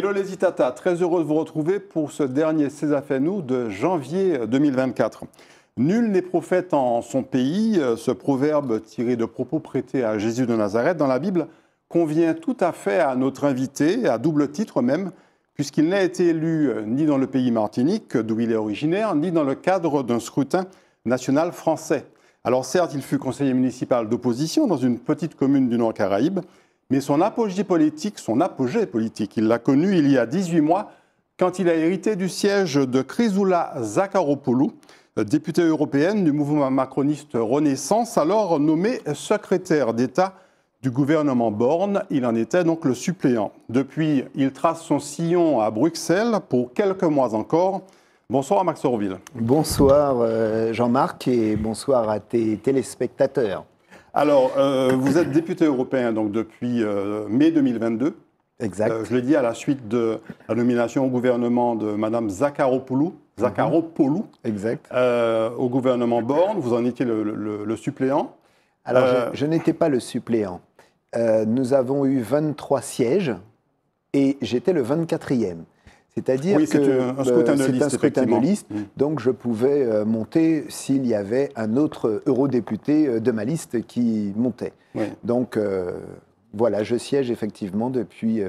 Hello les Itata, très heureux de vous retrouver pour ce dernier César nous de janvier 2024. Euh, Nul n'est prophète en son pays, euh, ce proverbe tiré de propos prêtés à Jésus de Nazareth dans la Bible convient tout à fait à notre invité, à double titre même, puisqu'il n'a été élu euh, ni dans le pays Martinique, d'où il est originaire, ni dans le cadre d'un scrutin national français. Alors certes, il fut conseiller municipal d'opposition dans une petite commune du Nord-Caraïbe, mais son apogée politique, son apogée politique, il l'a connu il y a 18 mois quand il a hérité du siège de Chrysoula Zakharopoulou, euh, députée européenne du mouvement macroniste Renaissance, alors nommé secrétaire d'État du gouvernement Borne. Il en était donc le suppléant. Depuis, il trace son sillon à Bruxelles pour quelques mois encore. Bonsoir Max Orville. Bonsoir euh, Jean-Marc et bonsoir à tes téléspectateurs. Alors, euh, vous êtes député européen donc depuis euh, mai 2022. Exact. Euh, je l'ai dit à la suite de la nomination au gouvernement de Mme Zakharopoulou. Mhm. Zakharopoulou. Exact. au gouvernement Borne, vous en étiez le, suppléant. Alors, je n'étais pas le suppléant. nous avons eu 23 sièges et j'étais le 24e. C'est-à-dire que euh, c'est un scrutin de liste. Mm. Donc je pouvais euh, monter s'il y avait un autre eurodéputé euh, de ma liste qui montait. Donc voilà, je siège effectivement depuis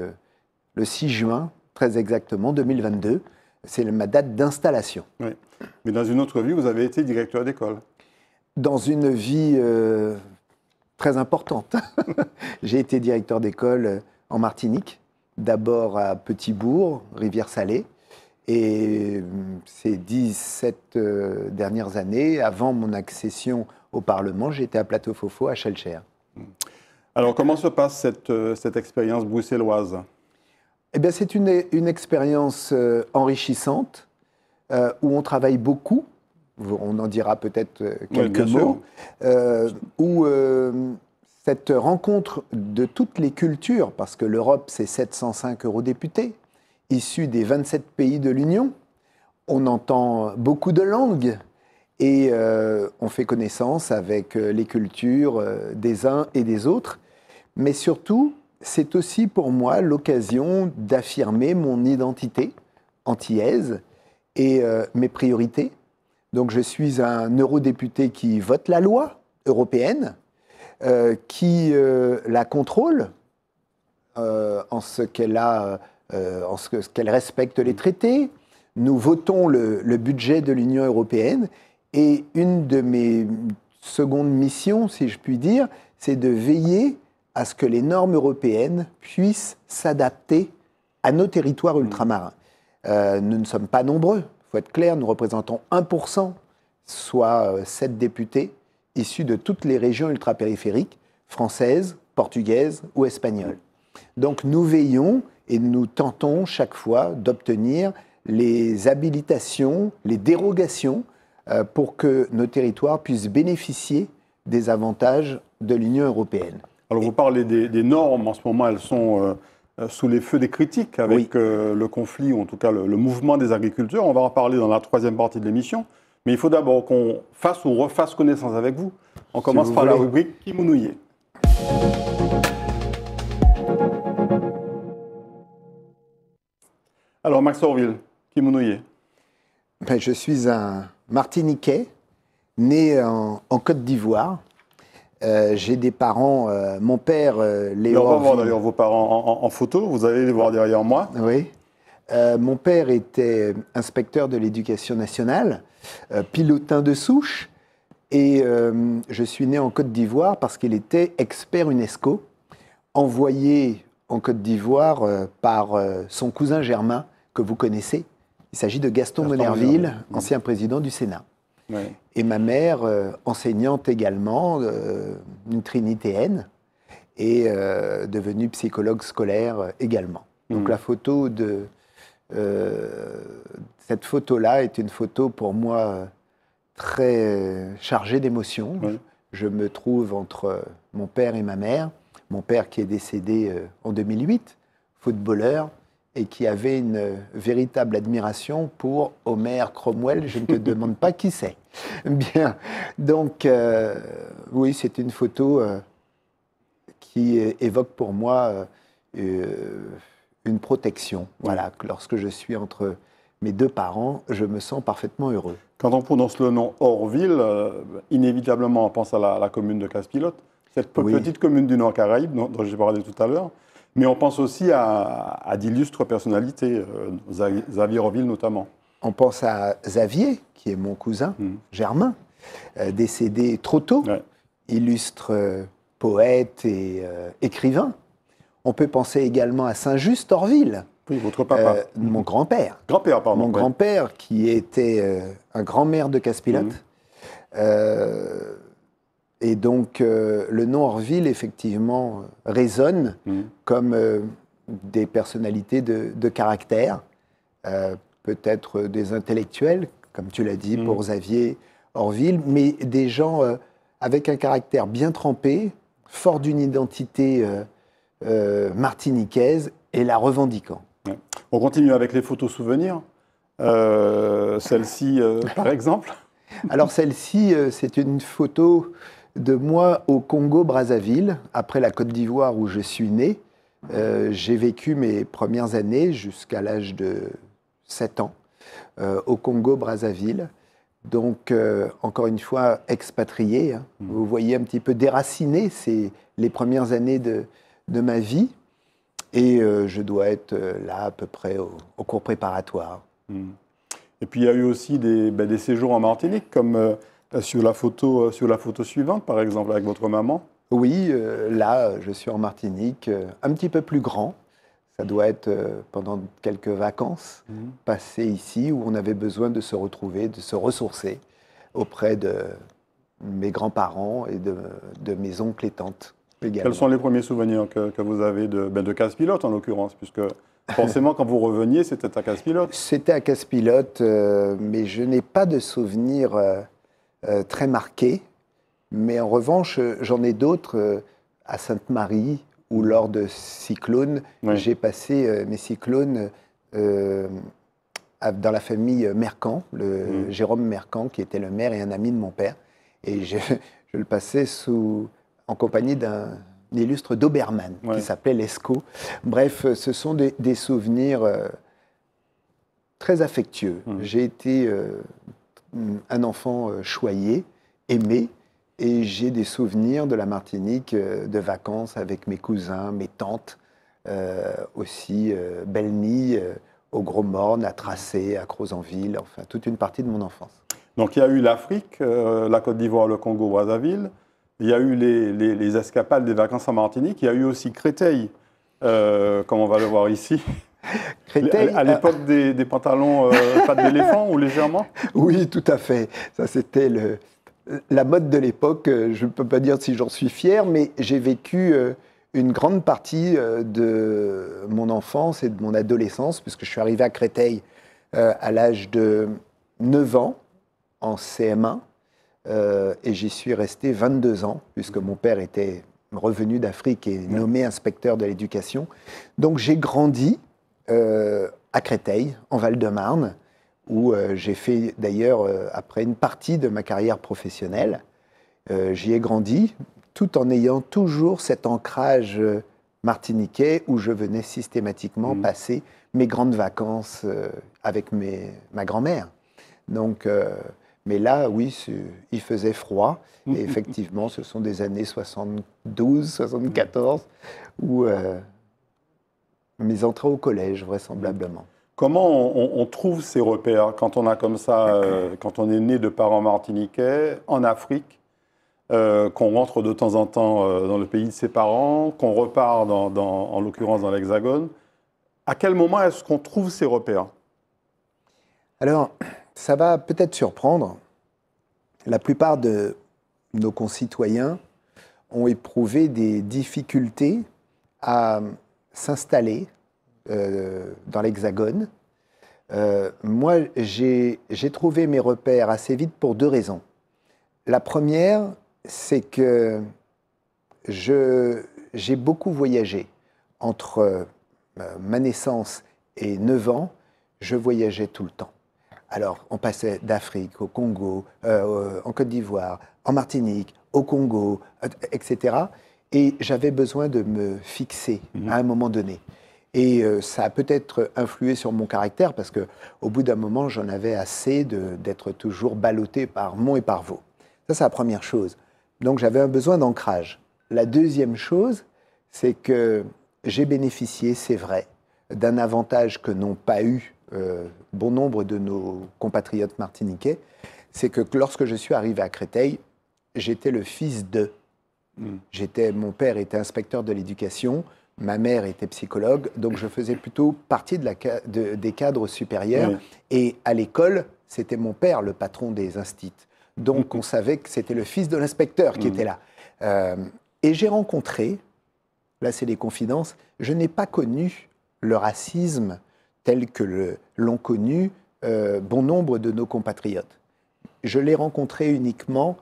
le 6 juin, très exactement, 2022. C'est ma date d'installation. Oui. Mais dans une autre vie, vous avez été directeur d'école. Dans une vie très importante. J'ai été directeur d'école en Martinique d'abord à Petit-Bourg, Rivière-Salée. Et hum, ces 17 euh, dernières années, avant mon accession au Parlement, j'étais à Plateau Fofo, à Chelcher. Hmm. Alors, comment se passe cette, euh, cette expérience bruxelloise eh bien, c'est une, une expérience euh, enrichissante où on travaille beaucoup. On en dira peut-être quelques mots cette rencontre de toutes les cultures, parce que l'Europe, c'est 705 eurodéputés, issus des 27 pays de l'Union, on entend beaucoup de langues et euh, on fait connaissance avec euh, les cultures euh, des uns et des autres. Mais surtout, c'est aussi pour moi l'occasion d'affirmer mon identité antillaise et mes priorités. Donc je suis un eurodéputé qui vote la loi européenne, euh, qui euh, la contrôle euh, en ce qu'elle a, en ce qu'elle respecte les traités. Nous votons le, le budget de l'Union européenne et une de mes secondes missions, si je puis dire, c'est de veiller à ce que les normes européennes puissent s'adapter à nos territoires mmh. ultramarins. nous ne sommes pas nombreux, il faut être clair, nous représentons 1%, soit 7 députés issus de toutes les régions ultra-périphériques, françaises, portugaises ou espagnoles. Donc nous veillons et nous tentons chaque fois d'obtenir les habilitations, les dérogations euh, pour que nos territoires puissent bénéficier des avantages de l'Union européenne. Alors vous parlez des, normes, en ce moment elles sont euh, euh, sous les feux des critiques avec le conflit, ou en tout cas le, le mouvement des agriculteurs. On va en parler dans la troisième partie de l'émission. Mais il faut d'abord qu'on fasse ou refasse connaissance avec vous. On commence par la rubrique Kimounouillé. Alors, Max Orville, Kimounouillé. Ben, je suis un Martiniquais, né en, Côte d'Ivoire. Euh, j'ai des parents, euh, mon père, euh, les Léo. on va voir d'ailleurs vos parents en, en, photo, vous allez les voir derrière moi. Oui. mon père était inspecteur de l'éducation nationale euh, pilotin de souche. Et euh, je suis né en Côte d'Ivoire parce qu'il était expert UNESCO, envoyé en Côte d'Ivoire euh, par son cousin germain que vous connaissez. Il s'agit de Gaston, Monerville, ancien président du Sénat. Et ma mère, enseignante également, une trinitéenne, et devenue psychologue scolaire également. Donc mm. la photo de, cette photo-là est une photo pour moi euh, très euh, chargée d'émotions. Je, me trouve entre euh, mon père et ma mère. Mon père qui est décédé en 2008, footballeur, et qui avait une véritable admiration pour Homer Cromwell. Je ne te demande pas qui c'est. Bien. Donc, oui, c'est une photo qui évoque pour moi une protection. Voilà, lorsque je suis entre mes deux parents, je me sens parfaitement heureux. Quand on prononce le nom Orville, euh, inévitablement on pense à la, commune de casse cette petite commune du Nord-Caraïbe dont, j'ai parlé tout à l'heure. Mais on pense aussi à, d'illustres personnalités, euh, Xavier Orville notamment. On pense à Xavier, qui est mon cousin, mmh. Germain, euh, décédé trop tôt, illustre poète et écrivain. On peut penser également à Saint-Just Orville, votre papa. Euh, mon grand-père. Grand-père, pardon. Mon grand-père, qui était euh, un grand-mère de Caspilote. Mhm. Euh, et donc, le nom Orville, effectivement, résonne mhm. comme des personnalités de, caractère, peut-être des intellectuels, comme tu l'as dit, mhm. pour Xavier Orville, mais des gens avec un caractère bien trempé, fort d'une identité martiniquaise et la revendiquant. On continue avec les photos souvenirs. Euh, celle-ci, euh, par exemple Alors, celle-ci, euh, c'est une photo de moi au Congo-Brazzaville, après la Côte d'Ivoire où je suis né. J'ai vécu mes premières années jusqu'à l'âge de 7 ans au Congo-Brazzaville. Donc, encore une fois, expatrié. Hein. Mmh. Vous voyez un petit peu déraciné, c'est les premières années de ma vie. Et euh, je dois être euh, là à peu près au, cours préparatoire. Hmm. Et puis il y a eu aussi des, ben, séjours en Martinique, comme euh, ben, sur, la photo, sur la photo suivante, par exemple, avec votre maman. Oui, là, je suis en Martinique, un petit peu plus grand. Ça doit être pendant quelques vacances hmm. passées ici, où on avait besoin de se retrouver, de se ressourcer auprès de mes grands-parents et de, de mes oncles et tantes. Quels sont les premiers souvenirs que, vous avez ben, de, casse-pilote en l'occurrence Puisque forcément, quand vous reveniez, c'était à casse-pilote. C'était à casse-pilote, euh, mais je n'ai pas de souvenirs euh, euh, très marqués. Mais en revanche, j'en ai d'autres à Sainte-Marie ou lors de cyclones. J'ai passé mes cyclones dans la famille Mercant, le, mmh. Jérôme Mercant, qui était le maire et un ami de mon père. Et je le passais sous en compagnie d'un illustre Doberman qui s'appelait Lesco. Bref, euh, ce sont des, souvenirs euh, très affectueux. Mmh. J'ai été euh, un enfant choyé, aimé, et j'ai des souvenirs de la Martinique, de vacances avec mes cousins, mes tantes, aussi Belny, au Gros Morne, à Tracé, à Cros-en-Ville, enfin toute une partie de mon enfance. Donc il y a eu l'Afrique, la Côte d'Ivoire, le Congo, Brazzaville. Il y a eu les, les, escapades des vacances en Martinique. Il y a eu aussi Créteil, euh, comme on va le voir ici. Créteil, à l'époque des, pantalons euh, pas d'éléphant ou légèrement Oui, tout à fait. Ça, c'était le, la mode de l'époque. Je ne peux pas dire si j'en suis fier, mais j'ai vécu euh, une grande partie de mon enfance et de mon adolescence, puisque je suis arrivé à Créteil à l'âge de 9 ans, en CM1. Euh, et j'y suis resté 22 ans, puisque mon père était revenu d'Afrique et nommé inspecteur de l'éducation. Donc j'ai grandi euh, à Créteil, en Val-de-Marne, où euh, j'ai fait d'ailleurs, après une partie de ma carrière professionnelle, j'y ai grandi, tout en ayant toujours cet ancrage martiniquais où je venais systématiquement mmh. passer mes grandes vacances avec ma grand-mère. Donc mais là, oui, il faisait froid. Et effectivement, ce sont des années 72, 74, où euh, mes entrées au collège, vraisemblablement. Comment on, trouve ces repères quand on a comme ça, euh, quand on est né de parents martiniquais, en Afrique, euh, qu'on rentre de temps en temps dans le pays de ses parents, qu'on repart, en l'occurrence, dans l'Hexagone À quel moment est-ce qu'on trouve ces repères Alors, ça va peut-être surprendre. La plupart de nos concitoyens ont éprouvé des difficultés à s'installer euh, dans l'Hexagone. Euh, moi, j'ai trouvé mes repères assez vite pour deux raisons. La première, c'est que j'ai beaucoup voyagé. Entre euh, ma naissance et 9 ans, je voyageais tout le temps. Alors, on passait d'Afrique au Congo, euh, euh, en Côte d'Ivoire, en Martinique, au Congo, euh, etc. Et j'avais besoin de me fixer à mhm. un moment donné. Et ça a peut-être influé sur mon caractère parce que au bout d'un moment, j'en avais assez d'être toujours ballotté par mon et par vos. Ça, c'est la première chose. Donc, j'avais un besoin d'ancrage. La deuxième chose, c'est que j'ai bénéficié, c'est vrai, d'un avantage que n'ont pas eu euh, bon nombre de nos compatriotes martiniquais, c'est que lorsque je suis arrivé à Créteil, j'étais le fils de. Hmm. J'étais, mon père était inspecteur de l'éducation, ma mère était psychologue, donc je faisais plutôt partie de la, des cadres supérieurs. Et à l'école, c'était mon père le patron des instits. Donc on savait que c'était le fils de l'inspecteur qui hmm. était là. Euh, et j'ai rencontré, là c'est les confidences, je n'ai pas connu le racisme tels que l'ont connu euh, bon nombre de nos compatriotes. Je l'ai rencontré uniquement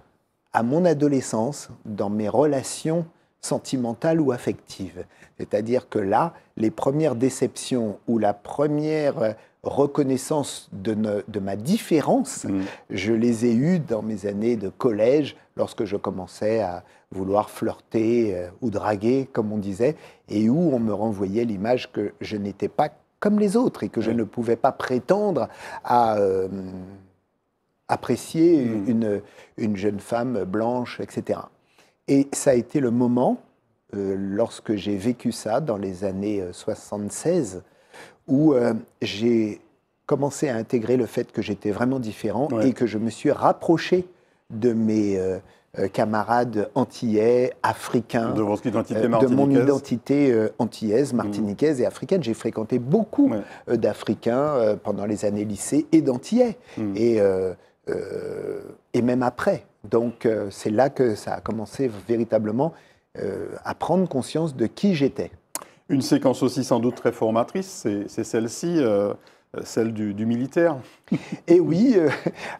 à mon adolescence, dans mes relations sentimentales ou affectives. C'est-à-dire que là, les premières déceptions ou la première reconnaissance de, ma différence, mmh. je les ai eues dans mes années de collège, lorsque je commençais à vouloir flirter euh, ou draguer, comme on disait, et où on me renvoyait l'image que je n'étais pas comme les autres et que je ne pouvais pas prétendre à euh, apprécier mm. une, jeune femme blanche, etc. Et ça a été le moment, euh, lorsque j'ai vécu ça dans les années 76, euh, où j'ai commencé à intégrer le fait que j'étais vraiment différent et que je me suis rapproché de mes, euh, camarades antillais, africains, de, euh, mon identité euh, antillaise, martiniquaise et africaine. J'ai fréquenté beaucoup d'Africains pendant les années lycée et d'antillais, hmm. et, et même après. Donc c'est là que ça a commencé véritablement à prendre conscience de qui j'étais. Une séquence aussi sans doute très formatrice, c'est celle-ci. Euh, celle du, militaire. Eh oui, euh,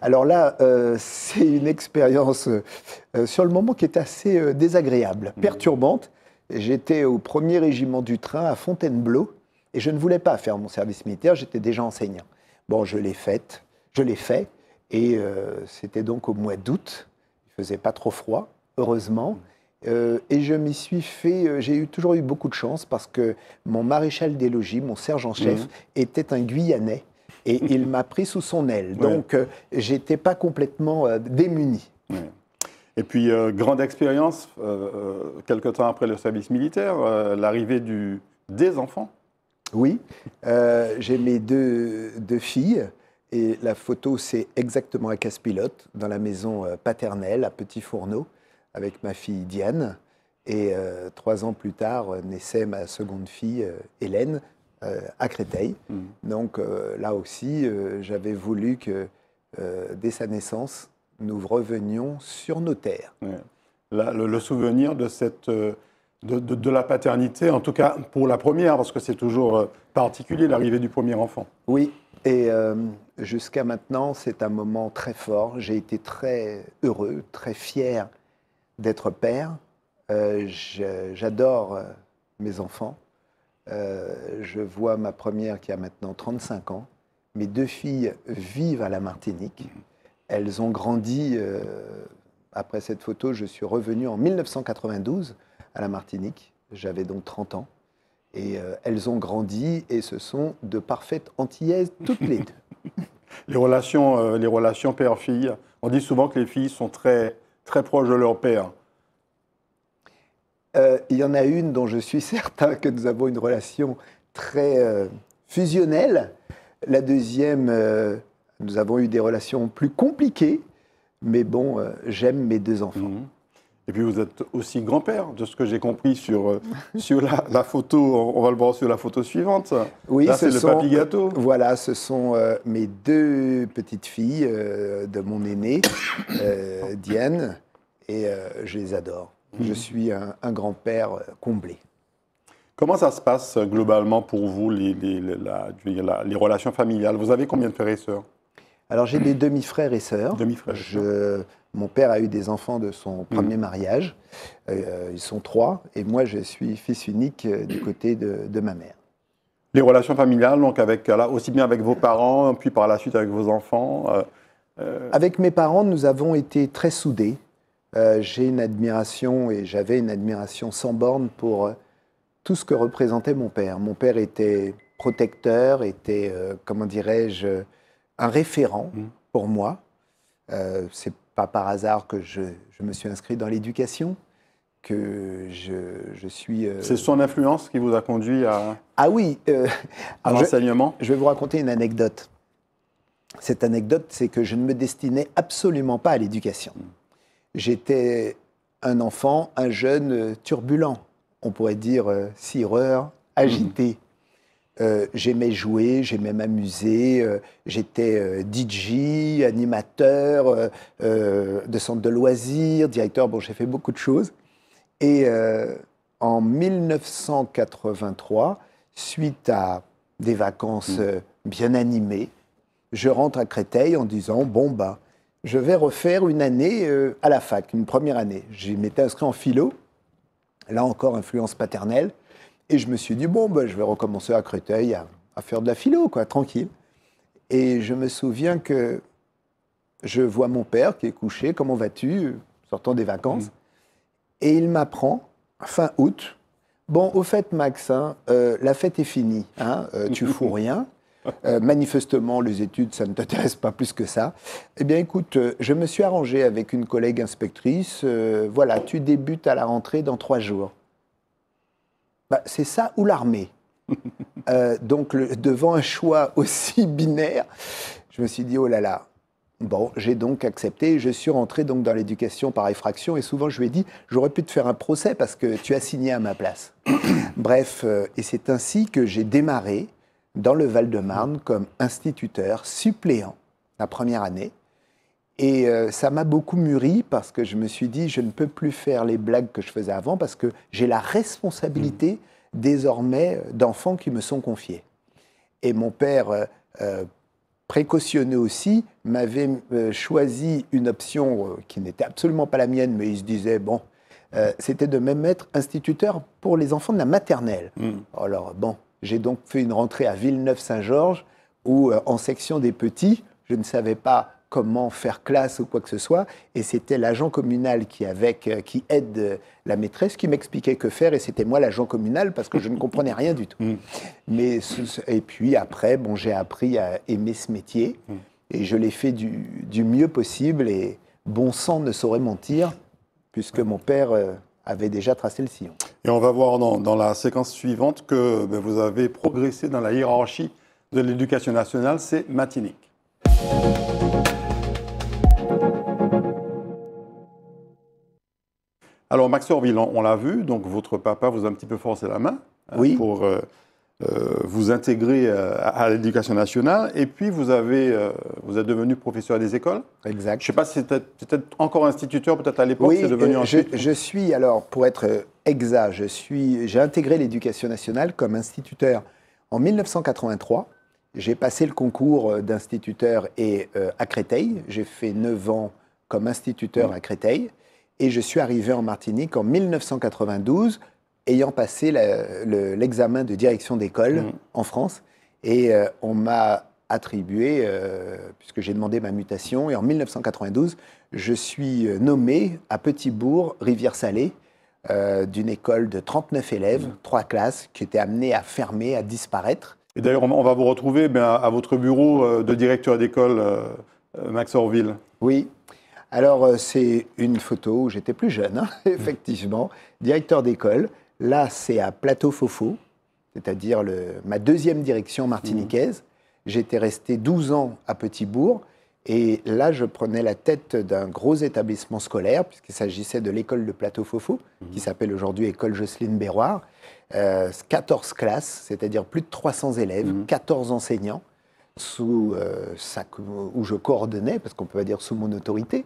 alors là, euh, c'est une expérience sur le moment qui est assez désagréable, mhm. perturbante. J'étais au premier régiment du train à Fontainebleau et je ne voulais pas faire mon service militaire, j'étais déjà enseignant. Bon, je l'ai fait, je l'ai fait et c'était donc au mois d'août, il faisait pas trop froid, heureusement. Mhm. Euh, et je m'y suis fait. Euh, j'ai eu, toujours eu beaucoup de chance parce que mon maréchal des logis, mon sergent-chef, mhm. était un Guyanais et il m'a pris sous son aile. Donc, euh, j'étais pas complètement démuni. Et puis, grande expérience, quelque temps après le service militaire, l'arrivée des enfants. Oui, j'ai mes deux, filles. Et la photo, c'est exactement à casse-pilote, dans la maison paternelle, à Petit Fourneau avec ma fille Diane. Et euh, trois ans plus tard, euh, naissait ma seconde fille, euh, Hélène, à Créteil. Mm. Donc là aussi, j'avais voulu que, dès sa naissance, nous revenions sur nos terres. le, souvenir de, cette, de, de, de, la paternité, en tout cas pour la première, parce que c'est toujours particulier l'arrivée du premier enfant. Oui, et jusqu'à maintenant, c'est un moment très fort. J'ai été très heureux, très fier d'être père. Euh, j'adore euh, mes enfants. Euh, je vois ma première qui a maintenant 35 ans. Mes deux filles vivent à la Martinique. Mhm. Elles ont grandi. après cette photo, je suis revenu en 1992 à la Martinique. J'avais donc 30 ans. Et elles ont grandi et ce sont de parfaites antillaises toutes les deux. les relations, les relations père-fille. On dit souvent que les filles sont très très proches de leur père. Euh, il y en a une dont je suis certain que nous avons une relation très euh, fusionnelle. La deuxième, euh, nous avons eu des relations plus compliquées, mais bon, j'aime mes deux enfants. Mhm. Et puis vous êtes aussi grand-père, de ce que j'ai compris sur, euh, sur la, photo, on va le voir sur la photo suivante. Oui, c'est le papy gâteau. Euh, voilà, ce sont euh, mes deux petites filles de mon aîné, Diane, et je les adore. Mhm. Je suis un, grand-père comblé. Comment ça se passe globalement pour vous, les, les, la, les relations familiales Vous avez combien de frères et sœurs alors j'ai des demi-frères et sœurs. Demi-frères. Je, mon père a eu des enfants de son mm. premier mariage. Euh, euh, ils sont trois. Et moi, je suis fils unique euh, du côté de, ma mère. Les relations familiales, donc avec, aussi bien avec vos parents, puis par la suite avec vos enfants Avec mes parents, nous avons été très soudés. J'ai une admiration et j'avais une admiration sans borne pour tout ce que représentait mon père. Mon père était protecteur, était, comment dirais-je, un référent mm. pour moi. c'est pas par hasard que je, me suis inscrit dans l'éducation, que je, suis... Euh, c'est son influence qui vous a conduit à... Ah oui, euh, à l'enseignement. Je, vais vous raconter une anecdote. Cette anecdote, c'est que je ne me destinais absolument pas à l'éducation. Hmm. J'étais un enfant, un jeune euh, turbulent, on pourrait dire sireur, agité. Euh, j'aimais jouer, j'aimais m'amuser. Euh, j'étais euh, DJ, animateur de centre de loisirs, directeur. Bon, j'ai fait beaucoup de choses. Et en 1983, suite à des vacances mm. bien animées, je rentre à Créteil en disant bon ben, je vais refaire une année à la fac, une première année. Je m'étais inscrit en philo. Là encore, influence paternelle. Et je me suis dit, bon, ben, je vais recommencer à Créteil, à, faire de la philo, quoi, tranquille. Et je me souviens que je vois mon père qui est couché, comment vas-tu, sortant des vacances. Mm. Et il m'apprend, fin août, bon, au fait, Max, hein, euh, la fête est finie, hein, euh, tu fous rien. Euh, manifestement, les études, ça ne t'intéresse pas plus que ça. Eh bien, écoute, je me suis arrangé avec une collègue inspectrice. voilà, tu débutes à la rentrée dans trois jours. Bah, c'est ça ou l'armée. Euh, donc, devant un choix aussi binaire, je me suis dit, oh là là, Bon, j'ai donc accepté. Je suis rentré donc dans l'éducation par effraction et souvent je lui ai dit j'aurais pu te faire un procès parce que tu as signé à ma place. Bref, euh, et c'est ainsi que j'ai démarré dans le Val-de-Marne comme instituteur suppléant la première année. Et euh, ça m'a beaucoup mûri parce que je me suis dit, je ne peux plus faire les blagues que je faisais avant parce que j'ai la responsabilité mm. désormais euh, d'enfants qui me sont confiés. Et mon père, euh, précautionné aussi, m'avait choisi une option qui n'était absolument pas la mienne, mais il se disait, bon, c'était de même être instituteur pour les enfants de la maternelle. Mm. Alors, bon, j'ai donc fait une rentrée à Villeneuve-Saint-Georges où, en section des petits, je ne savais pas comment faire classe ou quoi que ce soit. Et c'était l'agent communal qui, euh, qui aide euh, la maîtresse qui m'expliquait que faire. Et c'était moi l'agent communal parce que je ne comprenais rien du tout. Mm. Mais, et puis après, bon, j'ai appris à aimer ce métier. Mm. Et je l'ai fait du, mieux possible. Et bon sang ne saurait mentir, puisque mon père euh, avait déjà tracé le sillon. Et on va voir dans, la séquence suivante que ben, vous avez progressé dans la hiérarchie de l'éducation nationale. C'est Matinique. Alors, Max Orville, on, l'a vu, donc votre papa vous a un petit peu forcé la main hein, pour euh, euh, vous intégrer euh, à, l'éducation nationale. Et puis, vous, avez, vous êtes devenu professeur des écoles. Exact. Je ne sais pas si c'était encore instituteur, peut-être à l'époque, c'est devenu ensuite. Je, suis, alors, pour être exact, j'ai intégré l'éducation nationale comme instituteur en 1983. J'ai passé le concours d'instituteur et à Créteil. J'ai fait 9 ans comme instituteur mmh. à Créteil. Et je suis arrivé en Martinique en 1992, ayant passé l'examen de direction d'école mmh. en France. Et euh, on m'a attribué, euh, puisque j'ai demandé ma mutation, et en 1992, je suis euh, nommé à Petit-Bourg, Rivière-Salée, d'une école de 39 élèves, mmh. trois classes, qui était amenée à fermer, à disparaître. Et d'ailleurs, on va vous retrouver ben, à votre bureau de directeur d'école, Max Orville. Oui, alors, euh, c'est une photo où j'étais plus jeune, hein, effectivement, directeur d'école. Là, c'est à Plateau Fofo, c'est-à-dire ma deuxième direction martiniquaise. Mmh. J'étais resté 12 ans à Petit-Bourg. Et là, je prenais la tête d'un gros établissement scolaire, puisqu'il s'agissait de l'école de Plateau Fofo, mmh. qui s'appelle aujourd'hui École Jocelyne Béroir. 14 euh, classes, c'est-à-dire plus de 300 élèves, 14 mmh. enseignants sous ça euh, où je coordonnais, parce qu'on peut pas dire sous mon autorité,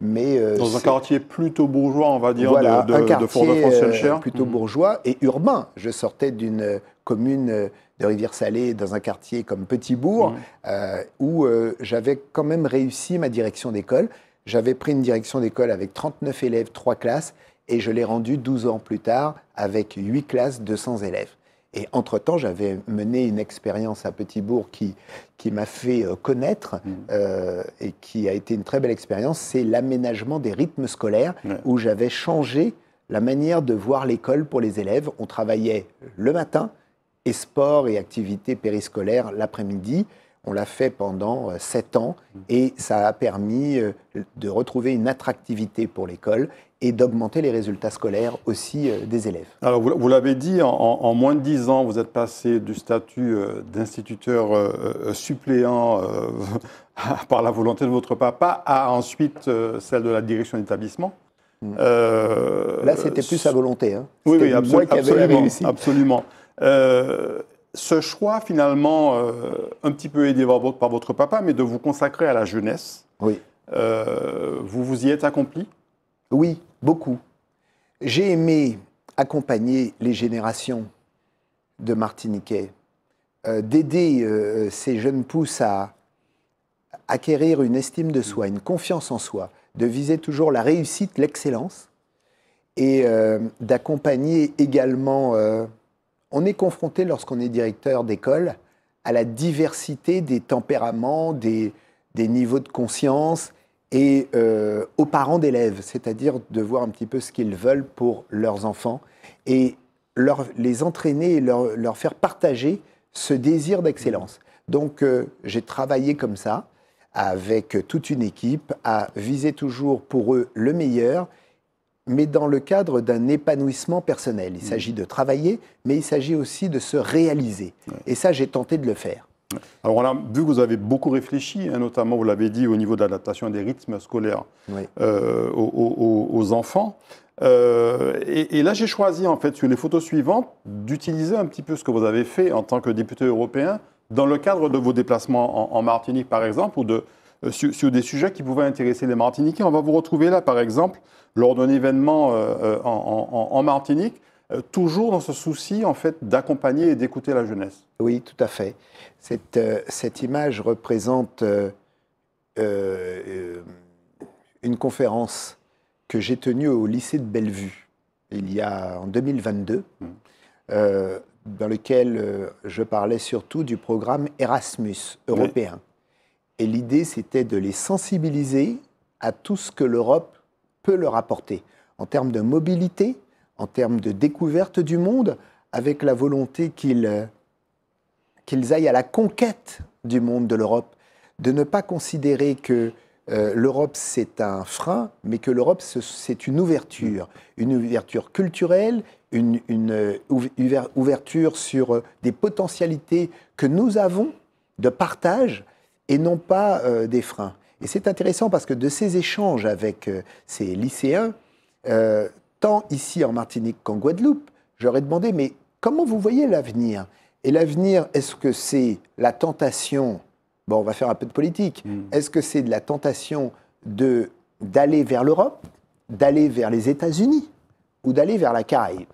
mais euh, dans un quartier plutôt bourgeois, on va dire, de, de, un quartier, euh, plutôt mmh. bourgeois et urbain. Je sortais d'une commune de Rivière-Salée, dans un quartier comme Petit-Bourg, mmh. où j'avais quand même réussi ma direction d'école. J'avais pris une direction d'école avec 39 élèves, 3 classes, et je l'ai rendue 12 ans plus tard avec 8 classes, 200 élèves. Et entre-temps, j'avais mené une expérience à petit qui, m'a fait euh, connaître mmh. euh, et qui a été une très belle expérience, c'est l'aménagement des rythmes scolaires, où j'avais changé la manière de voir l'école pour les élèves. On travaillait le matin et sport et activités périscolaires l'après-midi. On l'a fait pendant euh, sept ans et ça a permis euh, de retrouver une attractivité pour l'école et d'augmenter les résultats scolaires aussi euh, des élèves. Alors, vous, l'avez dit, en, moins de dix ans, vous êtes passé du statut d'instituteur suppléant par la volonté de votre papa à ensuite celle de la direction d'établissement. Mm. Là, c'était plus sa volonté. Hein. Oui, absolument. absolument ce choix, finalement, euh, un petit peu aidé par votre papa, mais de vous consacrer à la jeunesse, oui. Euh, vous vous y êtes accompli Oui, beaucoup. J'ai aimé accompagner les générations de Martiniquais, euh, d'aider ces jeunes pousses à acquérir une estime de soi, une confiance en soi, de viser toujours la réussite, l'excellence, et d'accompagner également on est confronté, lorsqu'on est directeur d'école, à la diversité des tempéraments, des, niveaux de conscience et euh, aux parents d'élèves, c'est-à-dire de voir un petit peu ce qu'ils veulent pour leurs enfants et les entraîner et leur, faire partager ce désir d'excellence. Donc euh, j'ai travaillé comme ça, avec toute une équipe, à viser toujours pour eux le meilleur, mais dans le cadre d'un épanouissement personnel. Il mm. s'agit de travailler, mais il s'agit aussi de se réaliser. Et ça, j'ai tenté de le faire. Alors là, vu que vous avez beaucoup réfléchi, hein, notamment, vous l'avez dit, au niveau de l'adaptation des rythmes scolaires euh, aux, enfants, euh, et, là, j'ai choisi, en fait, sur les photos suivantes, d'utiliser un petit peu ce que vous avez fait en tant que député européen dans le cadre de vos déplacements en, Martinique, par exemple, ou euh, sur, sur, des sujets qui pouvaient intéresser les Martiniquais. On va vous retrouver là, par exemple, lors d'un événement euh, euh, en, Martinique, euh, toujours dans ce souci en fait d'accompagner et d'écouter la jeunesse. Oui, tout à fait. Cette, cette image représente une conférence que j'ai tenue au lycée de Bellevue il y a en 2022. Mmh. dans lequel je parlais surtout du programme Erasmus européen. Et l'idée, c'était de les sensibiliser à tout ce que l'Europe peut leur apporter en termes de mobilité, en termes de découverte du monde, avec la volonté qu'ils euh, qu'ils aillent à la conquête du monde de l'Europe, de ne pas considérer que euh, l'Europe c'est un frein, mais que l'Europe c'est une ouverture, une ouverture culturelle, une, euh, ouverture sur des potentialités que nous avons de partage et non pas des freins. Et c'est intéressant parce que de ces échanges avec euh, ces lycéens, euh, tant ici en Martinique qu'en Guadeloupe, j'aurais demandé, mais comment vous voyez l'avenir Et l'avenir, est-ce que c'est la tentation, bon, on va faire un peu de politique, mm. est-ce que c'est de la tentation de, d'aller vers l'Europe, d'aller vers les États-Unis ou d'aller vers la Caraïbe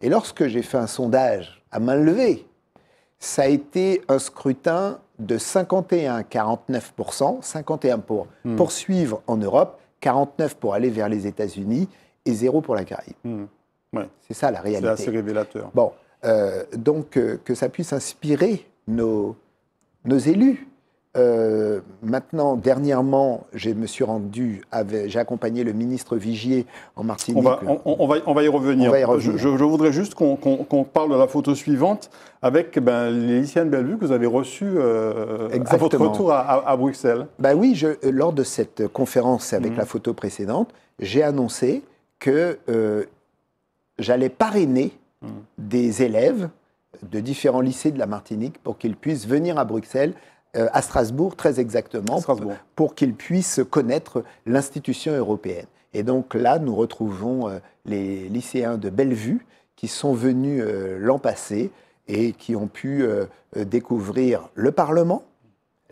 Et lorsque j'ai fait un sondage à main levée, ça a été un scrutin de 51-49%, 51 pour hmm. poursuivre en Europe, 49 pour aller vers les États-Unis et 0 pour la Caraïbe. Hmm. Ouais. C'est ça la réalité. C'est assez révélateur. Bon, euh, donc euh, que ça puisse inspirer nos, nos élus euh, maintenant, dernièrement, je me suis rendu, j'ai accompagné le ministre Vigier en Martinique. On va, on, va, y revenir. Je, voudrais juste qu'on parle de la photo suivante avec les ben, lycéens de Bellevue que vous avez reçus euh, à votre retour à, Bruxelles. Ben oui, je, lors de cette conférence avec mmh. la photo précédente, j'ai annoncé que euh, j'allais parrainer mmh. des élèves de différents lycées de la Martinique pour qu'ils puissent venir à Bruxelles euh, à Strasbourg, très exactement, pour, qu'ils puissent connaître l'institution européenne. Et donc là, nous retrouvons euh, les lycéens de Bellevue qui sont venus euh, l'an passé et qui ont pu découvrir le Parlement,